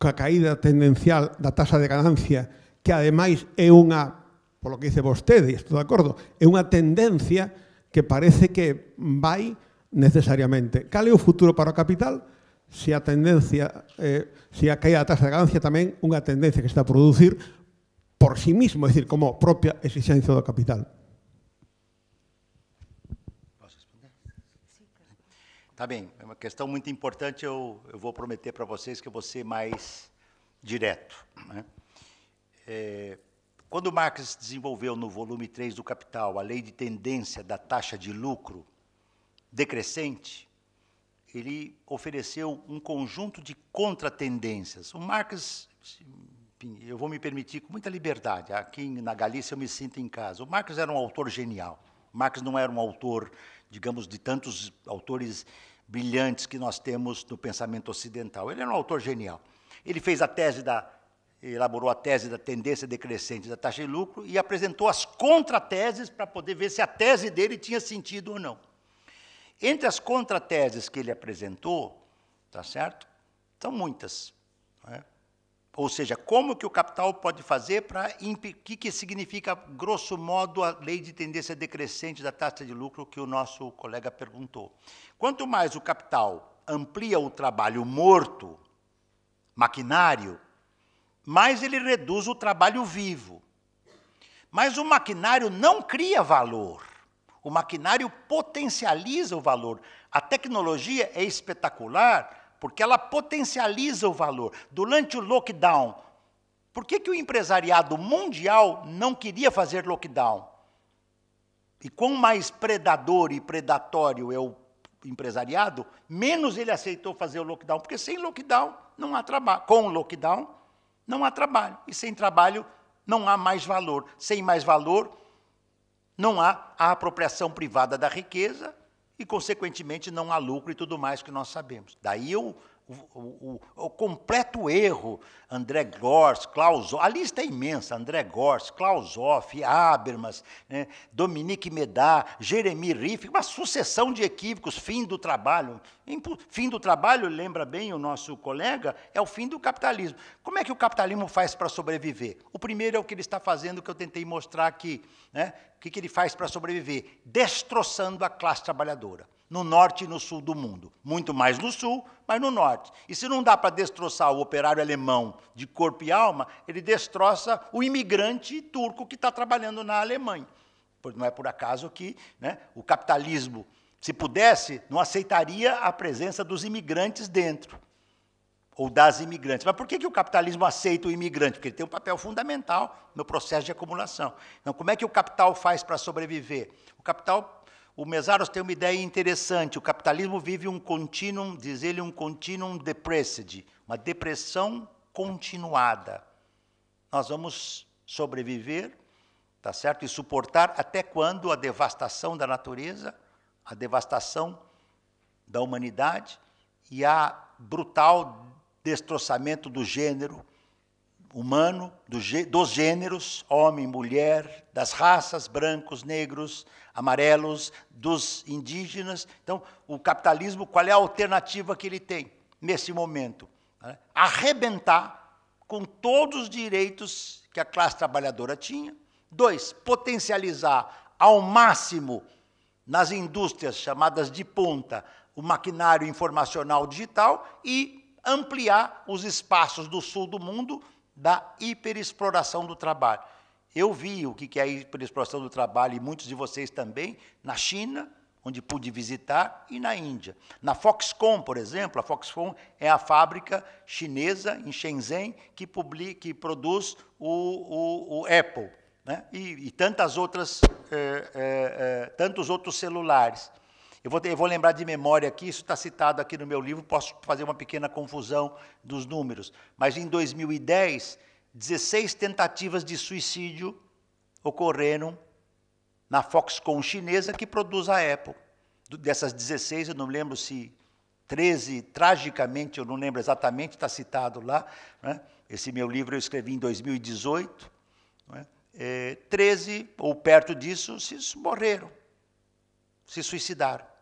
coa caída tendencial da tasa de ganancia que ademais é unha, polo que dice vostede, estoy de acordo, é unha tendencia que parece que vai necesariamente. ¿Cale un o futuro para o capital? Se a tendencia, eh, se a caída da tasa de ganancia tamén unha tendencia que se está a producir por sí mismo, es decir, como propia existencia do capital. Tá bem, é uma questão muito importante, eu, eu vou prometer para vocês que eu vou ser mais direto. Né? É, quando Marx desenvolveu no volume 3 do Capital a lei de tendência da taxa de lucro decrescente, ele ofereceu um conjunto de contratendências. O Marx, eu vou me permitir com muita liberdade, aqui na Galícia eu me sinto em casa. O Marx era um autor genial. Marx não era um autor digamos, de tantos autores brilhantes que nós temos no pensamento ocidental. Ele era é um autor genial. Ele fez a tese da elaborou a tese da tendência decrescente da taxa de lucro e apresentou as contrateses para poder ver se a tese dele tinha sentido ou não. Entre as contrateses que ele apresentou, tá certo? São muitas. Não é? Ou seja, como que o capital pode fazer para... O que, que significa, grosso modo, a lei de tendência decrescente da taxa de lucro que o nosso colega perguntou. Quanto mais o capital amplia o trabalho morto, maquinário, mais ele reduz o trabalho vivo. Mas o maquinário não cria valor. O maquinário potencializa o valor. A tecnologia é espetacular porque ela potencializa o valor. Durante o lockdown, por que, que o empresariado mundial não queria fazer lockdown? E quão mais predador e predatório é o empresariado, menos ele aceitou fazer o lockdown, porque sem lockdown não há trabalho. Com lockdown não há trabalho. E sem trabalho não há mais valor. Sem mais valor, não há a apropriação privada da riqueza e, consequentemente, não há lucro e tudo mais que nós sabemos. Daí eu o, o, o, completo erro, André Gors, Klaus, a lista é imensa, André Gors, Klaus Hoff, Habermas, né, Dominique Medá, Jeremy Riff, uma sucessão de equívocos, fim do trabalho. Fim do trabalho, lembra bem o nosso colega, é o fim do capitalismo. Como é que o capitalismo faz para sobreviver? O primeiro é o que ele está fazendo, que eu tentei mostrar aqui. Né? O que, que ele faz para sobreviver? Destroçando a classe trabalhadora no norte e no sul do mundo. Muito mais no sul, mas no norte. E se não dá para destroçar o operário alemão de corpo e alma, ele destroça o imigrante turco que está trabalhando na Alemanha. Não é por acaso que né, o capitalismo, se pudesse, não aceitaria a presença dos imigrantes dentro, ou das imigrantes. Mas por que, que o capitalismo aceita o imigrante? Porque ele tem um papel fundamental no processo de acumulação. Então, como é que o capital faz para sobreviver? O capital o Mesaros tem uma ideia interessante. O capitalismo vive um continuum, diz ele, um continuum depressed, uma depressão continuada. Nós vamos sobreviver, tá certo? E suportar até quando a devastação da natureza, a devastação da humanidade e a brutal destroçamento do gênero humano, do, dos gêneros, homem, mulher, das raças, brancos, negros, amarelos, dos indígenas. Então, o capitalismo, qual é a alternativa que ele tem nesse momento? Né? Arrebentar com todos os direitos que a classe trabalhadora tinha. Dois, potencializar ao máximo nas indústrias chamadas de ponta o maquinário informacional digital e ampliar os espaços do sul do mundo da hiperexploração do trabalho. Eu vi o que é a hiperexploração do trabalho, e muitos de vocês também, na China, onde pude visitar, e na Índia. Na Foxconn, por exemplo, a Foxconn é a fábrica chinesa, em Shenzhen, que, publica, que produz o, o, o Apple, né? e, e tantas outras, eh, eh, eh, tantos outros celulares. Eu vou, ter, eu vou lembrar de memória aqui, isso está citado aqui no meu livro, posso fazer uma pequena confusão dos números. Mas em 2010, 16 tentativas de suicídio ocorreram na Foxconn chinesa que produz a Apple. Dessas 16, eu não lembro se 13, tragicamente, eu não lembro exatamente, está citado lá. Né? Esse meu livro eu escrevi em 2018. Né? É, 13, ou perto disso, se morreram, se suicidaram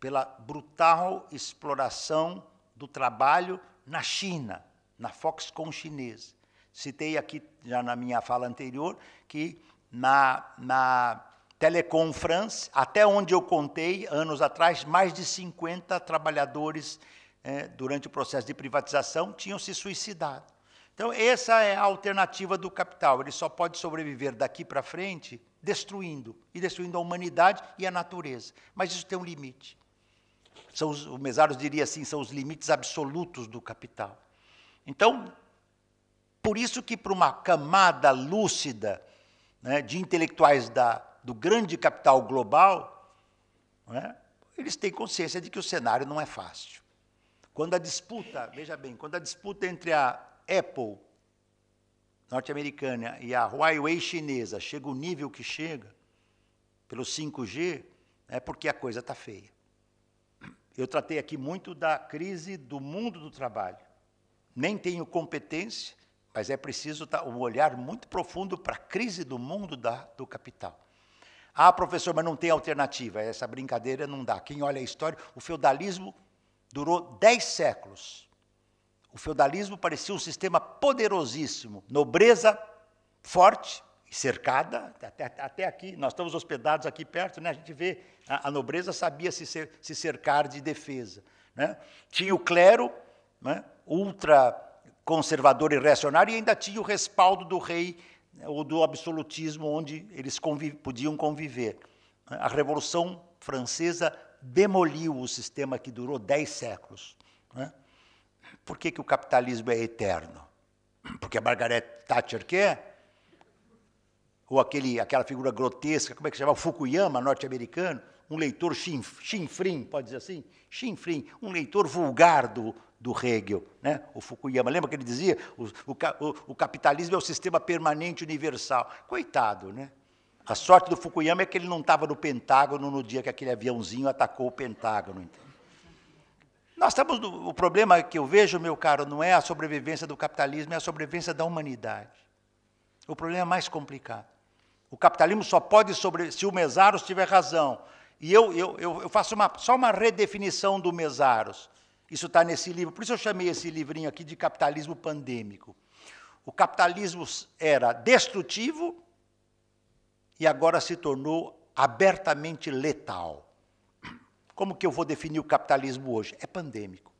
pela brutal exploração do trabalho na China, na Foxconn chinesa. Citei aqui, já na minha fala anterior, que na, na Telecom France, até onde eu contei, anos atrás, mais de 50 trabalhadores, eh, durante o processo de privatização, tinham se suicidado. Então, essa é a alternativa do capital. Ele só pode sobreviver daqui para frente destruindo e destruindo a humanidade e a natureza. Mas isso tem um limite são os, o Mesaros diria assim, são os limites absolutos do capital. Então, por isso que para uma camada lúcida né, de intelectuais da, do grande capital global, né, eles têm consciência de que o cenário não é fácil. Quando a disputa, veja bem, quando a disputa entre a Apple norte-americana e a Huawei chinesa chega o nível que chega, pelo 5G, é porque a coisa está feia. Eu tratei aqui muito da crise do mundo do trabalho. Nem tenho competência, mas é preciso um olhar muito profundo para a crise do mundo da, do capital. Ah, professor, mas não tem alternativa, essa brincadeira não dá. Quem olha a história, o feudalismo durou dez séculos. O feudalismo parecia um sistema poderosíssimo, nobreza forte, cercada, até, até, aqui, nós estamos hospedados aqui perto, né? a gente vê, a, a nobreza sabia se, ser, se cercar de defesa. Né? Tinha o clero, né? ultra conservador e reacionário, e ainda tinha o respaldo do rei né? ou do absolutismo, onde eles conviv podiam conviver. A Revolução Francesa demoliu o sistema que durou dez séculos. Né? Por que, que o capitalismo é eterno? Porque a Margaret Thatcher quer? ou aquele, aquela figura grotesca, como é que se chama? o Fukuyama, norte-americano, um leitor chinf, chinfrim, pode dizer assim? Chinfrim, um leitor vulgar do, do Hegel, né? o Fukuyama. Lembra que ele dizia? O, o, o capitalismo é o sistema permanente universal. Coitado, né? A sorte do Fukuyama é que ele não estava no Pentágono no dia que aquele aviãozinho atacou o Pentágono. Nós estamos. O problema que eu vejo, meu caro, não é a sobrevivência do capitalismo, é a sobrevivência da humanidade. O problema é mais complicado. O capitalismo só pode sobre se o Mesaros tiver razão. E eu, eu, eu faço uma, só uma redefinição do Mesaros. Isso está nesse livro. Por isso eu chamei esse livrinho aqui de Capitalismo Pandêmico. O capitalismo era destrutivo e agora se tornou abertamente letal. Como que eu vou definir o capitalismo hoje? É pandêmico.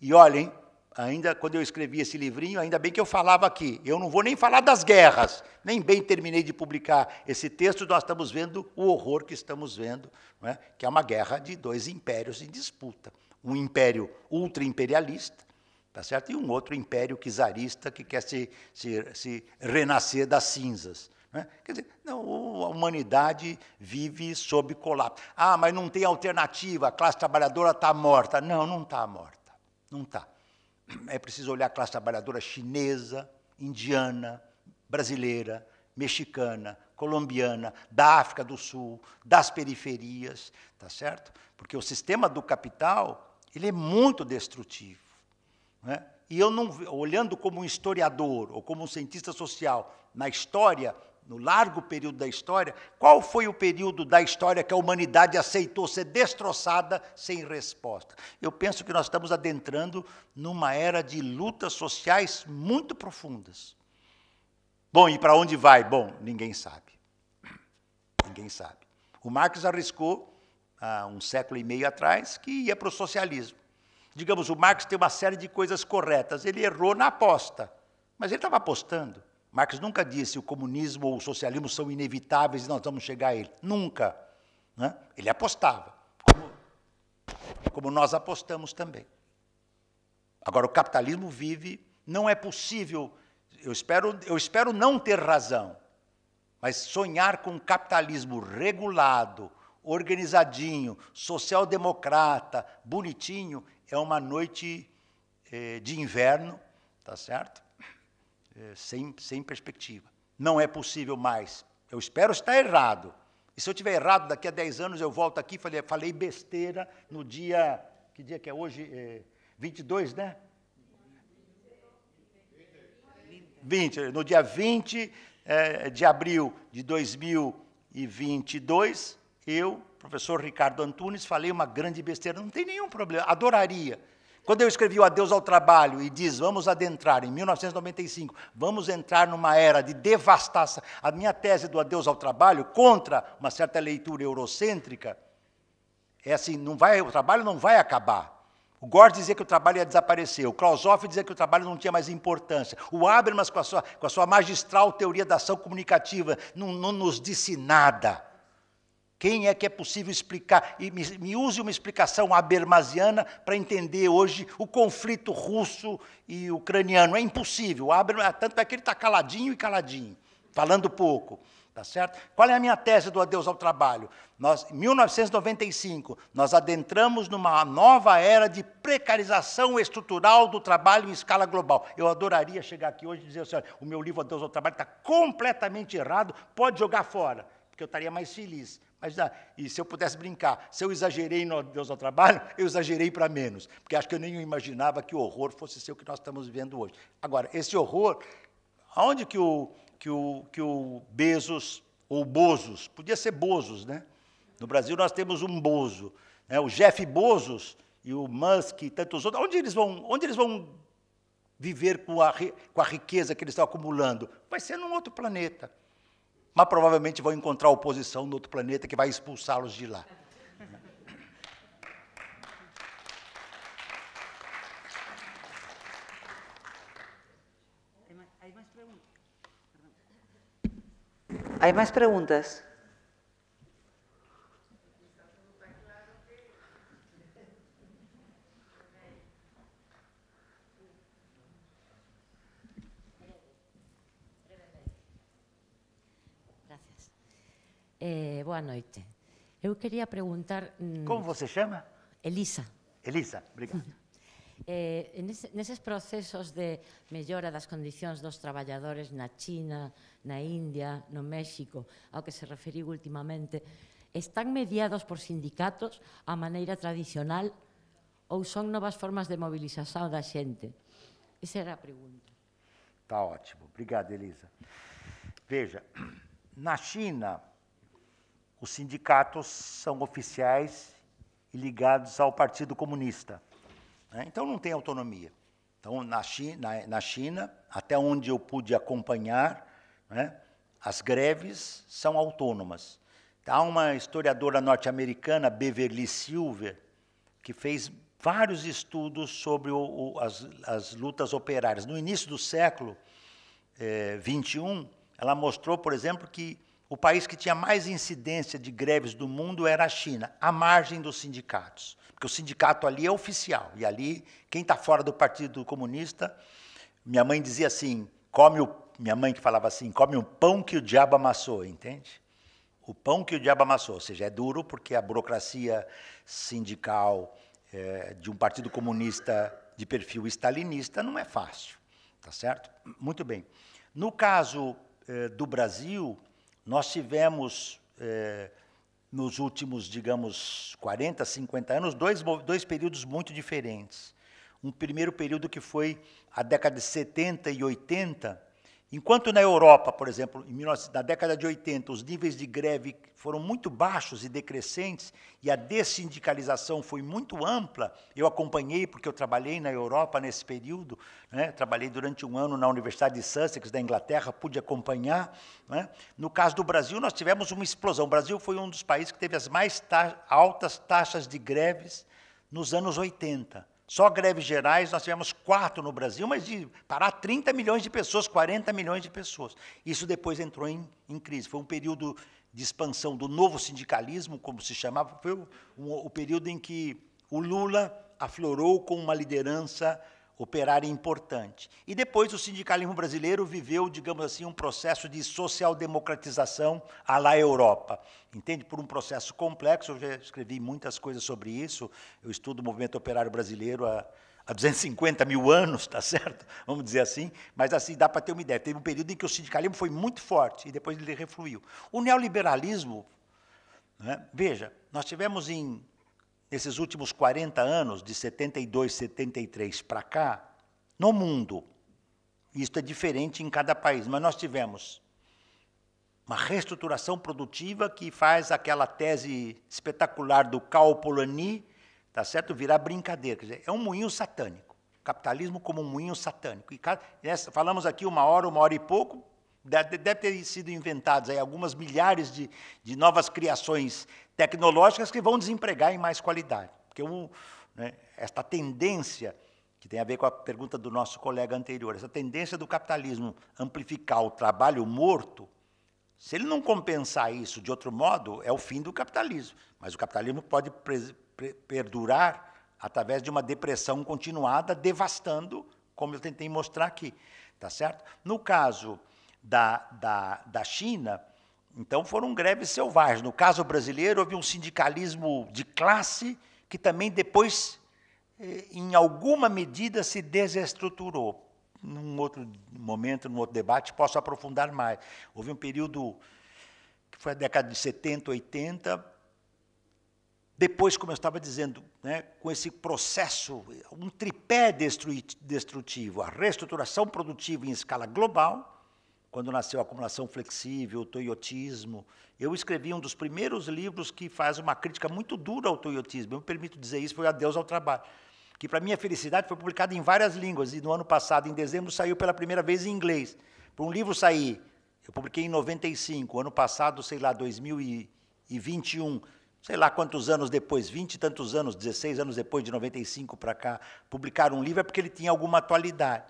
E olhem, ainda quando eu escrevi esse livrinho, ainda bem que eu falava aqui. Eu não vou nem falar das guerras, nem bem terminei de publicar esse texto, nós estamos vendo o horror que estamos vendo, é? que é uma guerra de dois impérios em disputa. Um império ultra-imperialista, tá certo? e um outro império czarista que quer se, se, se renascer das cinzas. É? Quer dizer, não, a humanidade vive sob colapso. Ah, mas não tem alternativa, a classe trabalhadora está morta. Não, não está morta. Não está é preciso olhar a classe trabalhadora chinesa, indiana, brasileira, mexicana, colombiana, da África do Sul, das periferias, tá certo? Porque o sistema do capital ele é muito destrutivo, né? E eu não olhando como um historiador ou como um cientista social na história no largo período da história, qual foi o período da história que a humanidade aceitou ser destroçada sem resposta? Eu penso que nós estamos adentrando numa era de lutas sociais muito profundas. Bom, e para onde vai? Bom, ninguém sabe. Ninguém sabe. O Marx arriscou, há um século e meio atrás, que ia para o socialismo. Digamos, o Marx tem uma série de coisas corretas. Ele errou na aposta, mas ele estava apostando. Marx nunca disse o comunismo ou o socialismo são inevitáveis e nós vamos chegar a ele. Nunca. Né? Ele apostava, como, como nós apostamos também. Agora, o capitalismo vive, não é possível, eu espero, eu espero não ter razão, mas sonhar com um capitalismo regulado, organizadinho, social-democrata, bonitinho, é uma noite eh, de inverno, tá certo? é, sem, sem perspectiva. Não é possível mais. Eu espero estar errado. E se eu tiver errado, daqui a 10 anos eu volto aqui e falei, falei besteira no dia. Que dia que é hoje? É, 22, né? 20, no dia 20 é, de abril de 2022, eu, professor Ricardo Antunes, falei uma grande besteira. Não tem nenhum problema, adoraria quando eu escrevi o Adeus ao Trabalho e diz, vamos adentrar, em 1995, vamos entrar numa era de devastação, a minha tese do Adeus ao Trabalho, contra uma certa leitura eurocêntrica, é assim, não vai, o trabalho não vai acabar. O Gort dizia que o trabalho ia desaparecer, o Klausoff dizia que o trabalho não tinha mais importância, o Habermas, com a sua, com a sua magistral teoria da ação comunicativa, não, não nos disse nada. Quem é que é possível explicar? E me, me use uma explicação habermasiana para entender hoje o conflito russo e ucraniano. É impossível. Ah, tanto é que ele está caladinho e caladinho, falando pouco. Tá certo? Qual é a minha tese do adeus ao trabalho? Nós, em 1995, nós adentramos numa nova era de precarização estrutural do trabalho em escala global. Eu adoraria chegar aqui hoje e dizer assim, o meu livro Adeus ao Trabalho está completamente errado, pode jogar fora, porque eu estaria mais feliz. Mas, ah, e se eu pudesse brincar, se eu exagerei no Deus ao trabalho, eu exagerei para menos, porque acho que eu nem imaginava que o horror fosse ser o que nós estamos vivendo hoje. Agora, esse horror, aonde que o, que o, que o Bezos, ou Bozos, podia ser Bozos, né? No Brasil nós temos um Bozo, né? o Jeff Bozos e o Musk e tantos outros, onde eles vão, onde eles vão viver com a, com a riqueza que eles estão acumulando? Vai ser num outro planeta mas provavelmente vão encontrar oposição no outro planeta que vai expulsá-los de lá. Há mais perguntas? Eh, boa noite. Eu queria perguntar. Mm, Como você chama? Elisa. Elisa, obrigado. Eh, nesses processos de melhora das condições dos trabalhadores na China, na Índia, no México, ao que se referiu ultimamente, están mediados por sindicatos a maneira tradicional ou são novas formas de mobilização da xente? Essa era a pergunta. Está ótimo. Obrigado, Elisa. Veja, na China, os sindicatos são oficiais e ligados ao Partido Comunista. Né? Então, não tem autonomia. Então, na China, na China até onde eu pude acompanhar, né, as greves são autônomas. Há uma historiadora norte-americana, Beverly Silver, que fez vários estudos sobre o, o, as, as, lutas operárias. No início do século é, eh, 21, ela mostrou, por exemplo, que o país que tinha mais incidência de greves do mundo era a China, à margem dos sindicatos. Porque o sindicato ali é oficial. E ali, quem está fora do Partido Comunista, minha mãe dizia assim: come o. Minha mãe que falava assim: come o pão que o diabo amassou, entende? O pão que o diabo amassou. Ou seja, é duro porque a burocracia sindical é, de um Partido Comunista de perfil stalinista não é fácil. Tá certo? Muito bem. No caso eh, do Brasil, nós tivemos, eh, nos últimos, digamos, 40, 50 anos, dois, dois períodos muito diferentes. Um primeiro período que foi a década de 70 e 80, Enquanto na Europa, por exemplo, 19, na década de 80, os níveis de greve foram muito baixos e decrescentes e a dessindicalização foi muito ampla, eu acompanhei, porque eu trabalhei na Europa nesse período, né, trabalhei durante um ano na Universidade de Sussex, da Inglaterra, pude acompanhar. Né. No caso do Brasil, nós tivemos uma explosão. O Brasil foi um dos países que teve as mais ta altas taxas de greves nos anos 80. Só greves gerais, nós tivemos quatro no Brasil, mas de parar 30 milhões de pessoas, 40 milhões de pessoas. Isso depois entrou em, em crise. Foi um período de expansão do novo sindicalismo, como se chamava, foi o, o período em que o Lula aflorou com uma liderança operária importante. E depois o sindicalismo brasileiro viveu, digamos assim, um processo de social-democratização à la Europa. Entende? Por um processo complexo, eu já escrevi muitas coisas sobre isso, eu estudo o movimento operário brasileiro há, há 250 mil anos, tá certo? Vamos dizer assim, mas assim dá para ter uma ideia. Teve um período em que o sindicalismo foi muito forte e depois ele refluiu. O neoliberalismo, né? veja, nós tivemos em nesses últimos 40 anos, de 72, 73 para cá, no mundo, isso é diferente em cada país, mas nós tivemos uma reestruturação produtiva que faz aquela tese espetacular do Karl Polanyi, tá certo? Virar brincadeira, dizer, é um moinho satânico. Capitalismo como um moinho satânico. E, falamos aqui uma hora, uma hora e pouco, Deve, deve ter sido inventadas aí algumas milhares de, de novas criações tecnológicas que vão desempregar em mais qualidade. Porque um, né, esta tendência, que tem a ver com a pergunta do nosso colega anterior, essa tendência do capitalismo amplificar o trabalho morto, se ele não compensar isso de outro modo, é o fim do capitalismo. Mas o capitalismo pode perdurar através de uma depressão continuada, devastando, como eu tentei mostrar aqui, tá certo? No caso da, da, da China, então foram greves selvagens. No caso brasileiro, houve um sindicalismo de classe que também depois, eh, em alguma medida, se desestruturou. Num outro momento, num outro debate, posso aprofundar mais. Houve um período que foi a década de 70, 80. Depois, como eu estava dizendo, né, com esse processo, um tripé destrutivo, a reestruturação produtiva em escala global, quando nasceu a acumulação flexível, o toyotismo. Eu escrevi um dos primeiros livros que faz uma crítica muito dura ao toyotismo. Eu me permito dizer isso, foi Adeus ao Trabalho, que, para minha felicidade, foi publicado em várias línguas. E no ano passado, em dezembro, saiu pela primeira vez em inglês. Para um livro sair, eu publiquei em 95, ano passado, sei lá, 2021, sei lá quantos anos depois, 20 e tantos anos, 16 anos depois, de 95 para cá, publicar um livro é porque ele tinha alguma atualidade.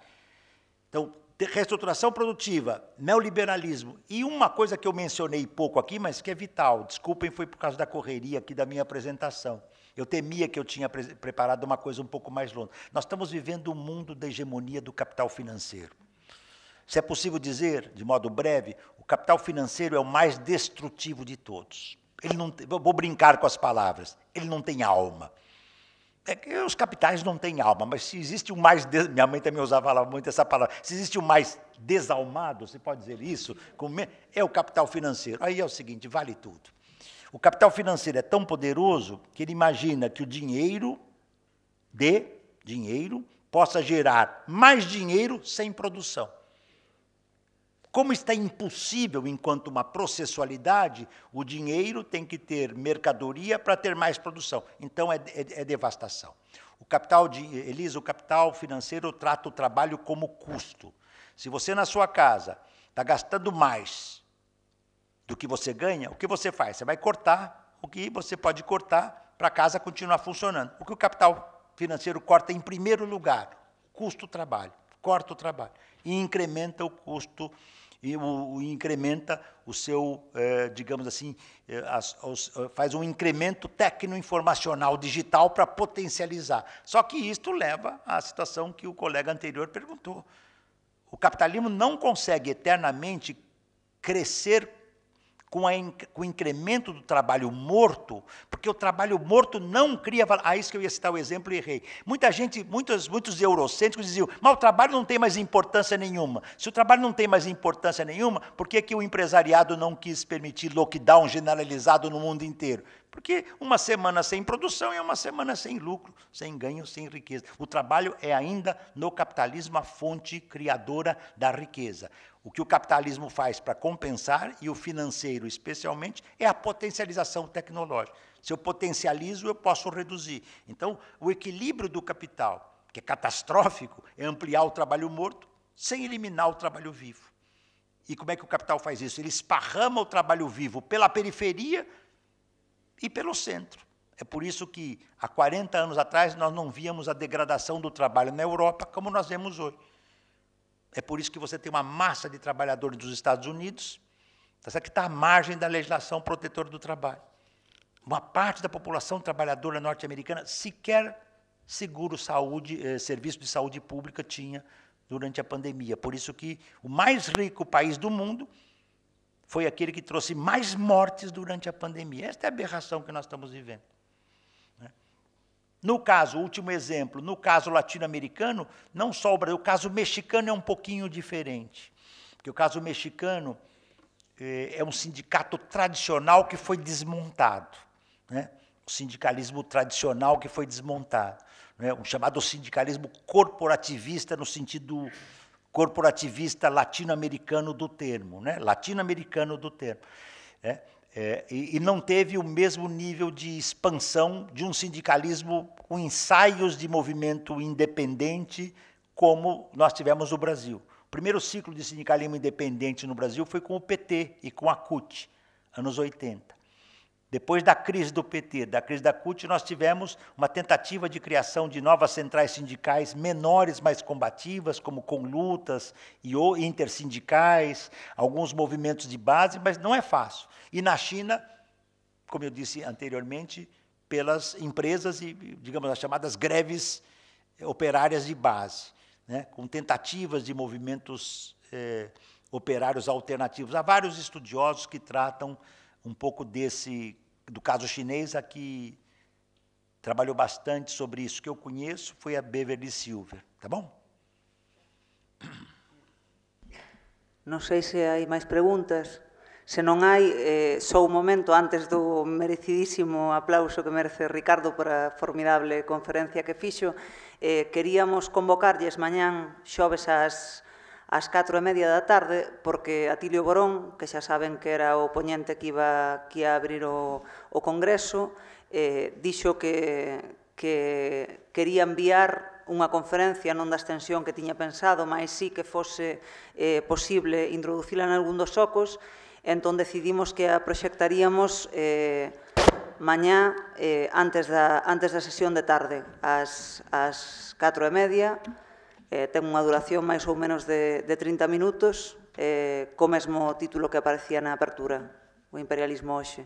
Então, reestruturação produtiva, neoliberalismo e uma coisa que eu mencionei pouco aqui, mas que é vital, desculpem, foi por causa da correria aqui da minha apresentação. Eu temia que eu tinha pre preparado uma coisa um pouco mais longa. Nós estamos vivendo um mundo da hegemonia do capital financeiro. Se é possível dizer, de modo breve, o capital financeiro é o mais destrutivo de todos. Ele não, vou brincar com as palavras. Ele não tem alma é que os capitais não têm alma, mas se existe um mais. Des... Minha mãe também usava muito essa palavra. Se existe um mais desalmado, você pode dizer isso? É o capital financeiro. Aí é o seguinte: vale tudo. O capital financeiro é tão poderoso que ele imagina que o dinheiro de dinheiro possa gerar mais dinheiro sem produção. Como está impossível, enquanto uma processualidade, o dinheiro tem que ter mercadoria para ter mais produção. Então, é, é, é devastação. O capital de Elisa, o capital financeiro trata o trabalho como custo. Se você na sua casa está gastando mais do que você ganha, o que você faz? Você vai cortar o que você pode cortar para a casa continuar funcionando. O que o capital financeiro corta em primeiro lugar? Custo trabalho. Corta o trabalho e incrementa o custo e o, o incrementa o seu, é, digamos assim, eh, as, os, eh, faz um incremento tecnoinformacional informacional digital para potencializar. Só que isto leva à situação que o colega anterior perguntou. O capitalismo não consegue eternamente crescer com, a, com, o incremento do trabalho morto, porque o trabalho morto não cria valor. Ah, isso que eu ia citar o exemplo e errei. Muita gente, muitos, muitos eurocêntricos diziam, mas o trabalho não tem mais importância nenhuma. Se o trabalho não tem mais importância nenhuma, por que, que o empresariado não quis permitir lockdown generalizado no mundo inteiro? Porque uma semana sem produção é uma semana sem lucro, sem ganho, sem riqueza. O trabalho é ainda, no capitalismo, a fonte criadora da riqueza. O que o capitalismo faz para compensar, e o financeiro especialmente, é a potencialização tecnológica. Se eu potencializo, eu posso reduzir. Então, o equilíbrio do capital, que é catastrófico, é ampliar o trabalho morto sem eliminar o trabalho vivo. E como é que o capital faz isso? Ele esparrama o trabalho vivo pela periferia e pelo centro. É por isso que, há 40 anos atrás, nós não víamos a degradação do trabalho na Europa como nós vemos hoje. É por isso que você tem uma massa de trabalhadores dos Estados Unidos tá que está à margem da legislação protetora do trabalho. Uma parte da população trabalhadora norte-americana sequer seguro saúde, eh, serviço de saúde pública tinha durante a pandemia. Por isso que o mais rico país do mundo foi aquele que trouxe mais mortes durante a pandemia. Esta é a aberração que nós estamos vivendo. No caso, último exemplo, no caso latino-americano, não só o Brasil, o caso mexicano é um pouquinho diferente. Porque o caso mexicano é, é um sindicato tradicional que foi desmontado. Né? O sindicalismo tradicional que foi desmontado. Né? Um chamado sindicalismo corporativista, no sentido corporativista latino-americano do termo. Né? Latino-americano do termo. Né? É, e, e, não teve o mesmo nível de expansão de um sindicalismo com ensaios de movimento independente como nós tivemos no Brasil. O primeiro ciclo de sindicalismo independente no Brasil foi com o PT e com a CUT, anos 80. Depois da crise do PT, da crise da CUT, nós tivemos uma tentativa de criação de novas centrais sindicais menores, mais combativas, como com lutas e intersindicais, alguns movimentos de base, mas não é fácil. E na China, como eu disse anteriormente, pelas empresas e, digamos, as chamadas greves operárias de base, né, com tentativas de movimentos eh, operários alternativos. Há vários estudiosos que tratam um pouco desse do caso chinês, a que trabalhou bastante sobre isso que eu conheço foi a Beverly Silver, tá bom? Não sei se há mais perguntas Se non hai, eh, só un momento antes do merecidísimo aplauso que merece Ricardo para a formidable conferencia que fixo, eh, queríamos convocarlles mañán xoves ás ás 4 e media da tarde, porque Atilio Borón, que xa saben que era o poñente que iba que a abrir o, o Congreso, eh, dixo que, que quería enviar unha conferencia non da extensión que tiña pensado, máis sí que fose eh, posible introducila en algún dos ocos, entón decidimos que a proxectaríamos eh, mañá eh, antes, da, antes da sesión de tarde, ás, ás 4 e media, eh, ten unha duración máis ou menos de, de 30 minutos, eh, co mesmo título que aparecía na apertura, o imperialismo hoxe.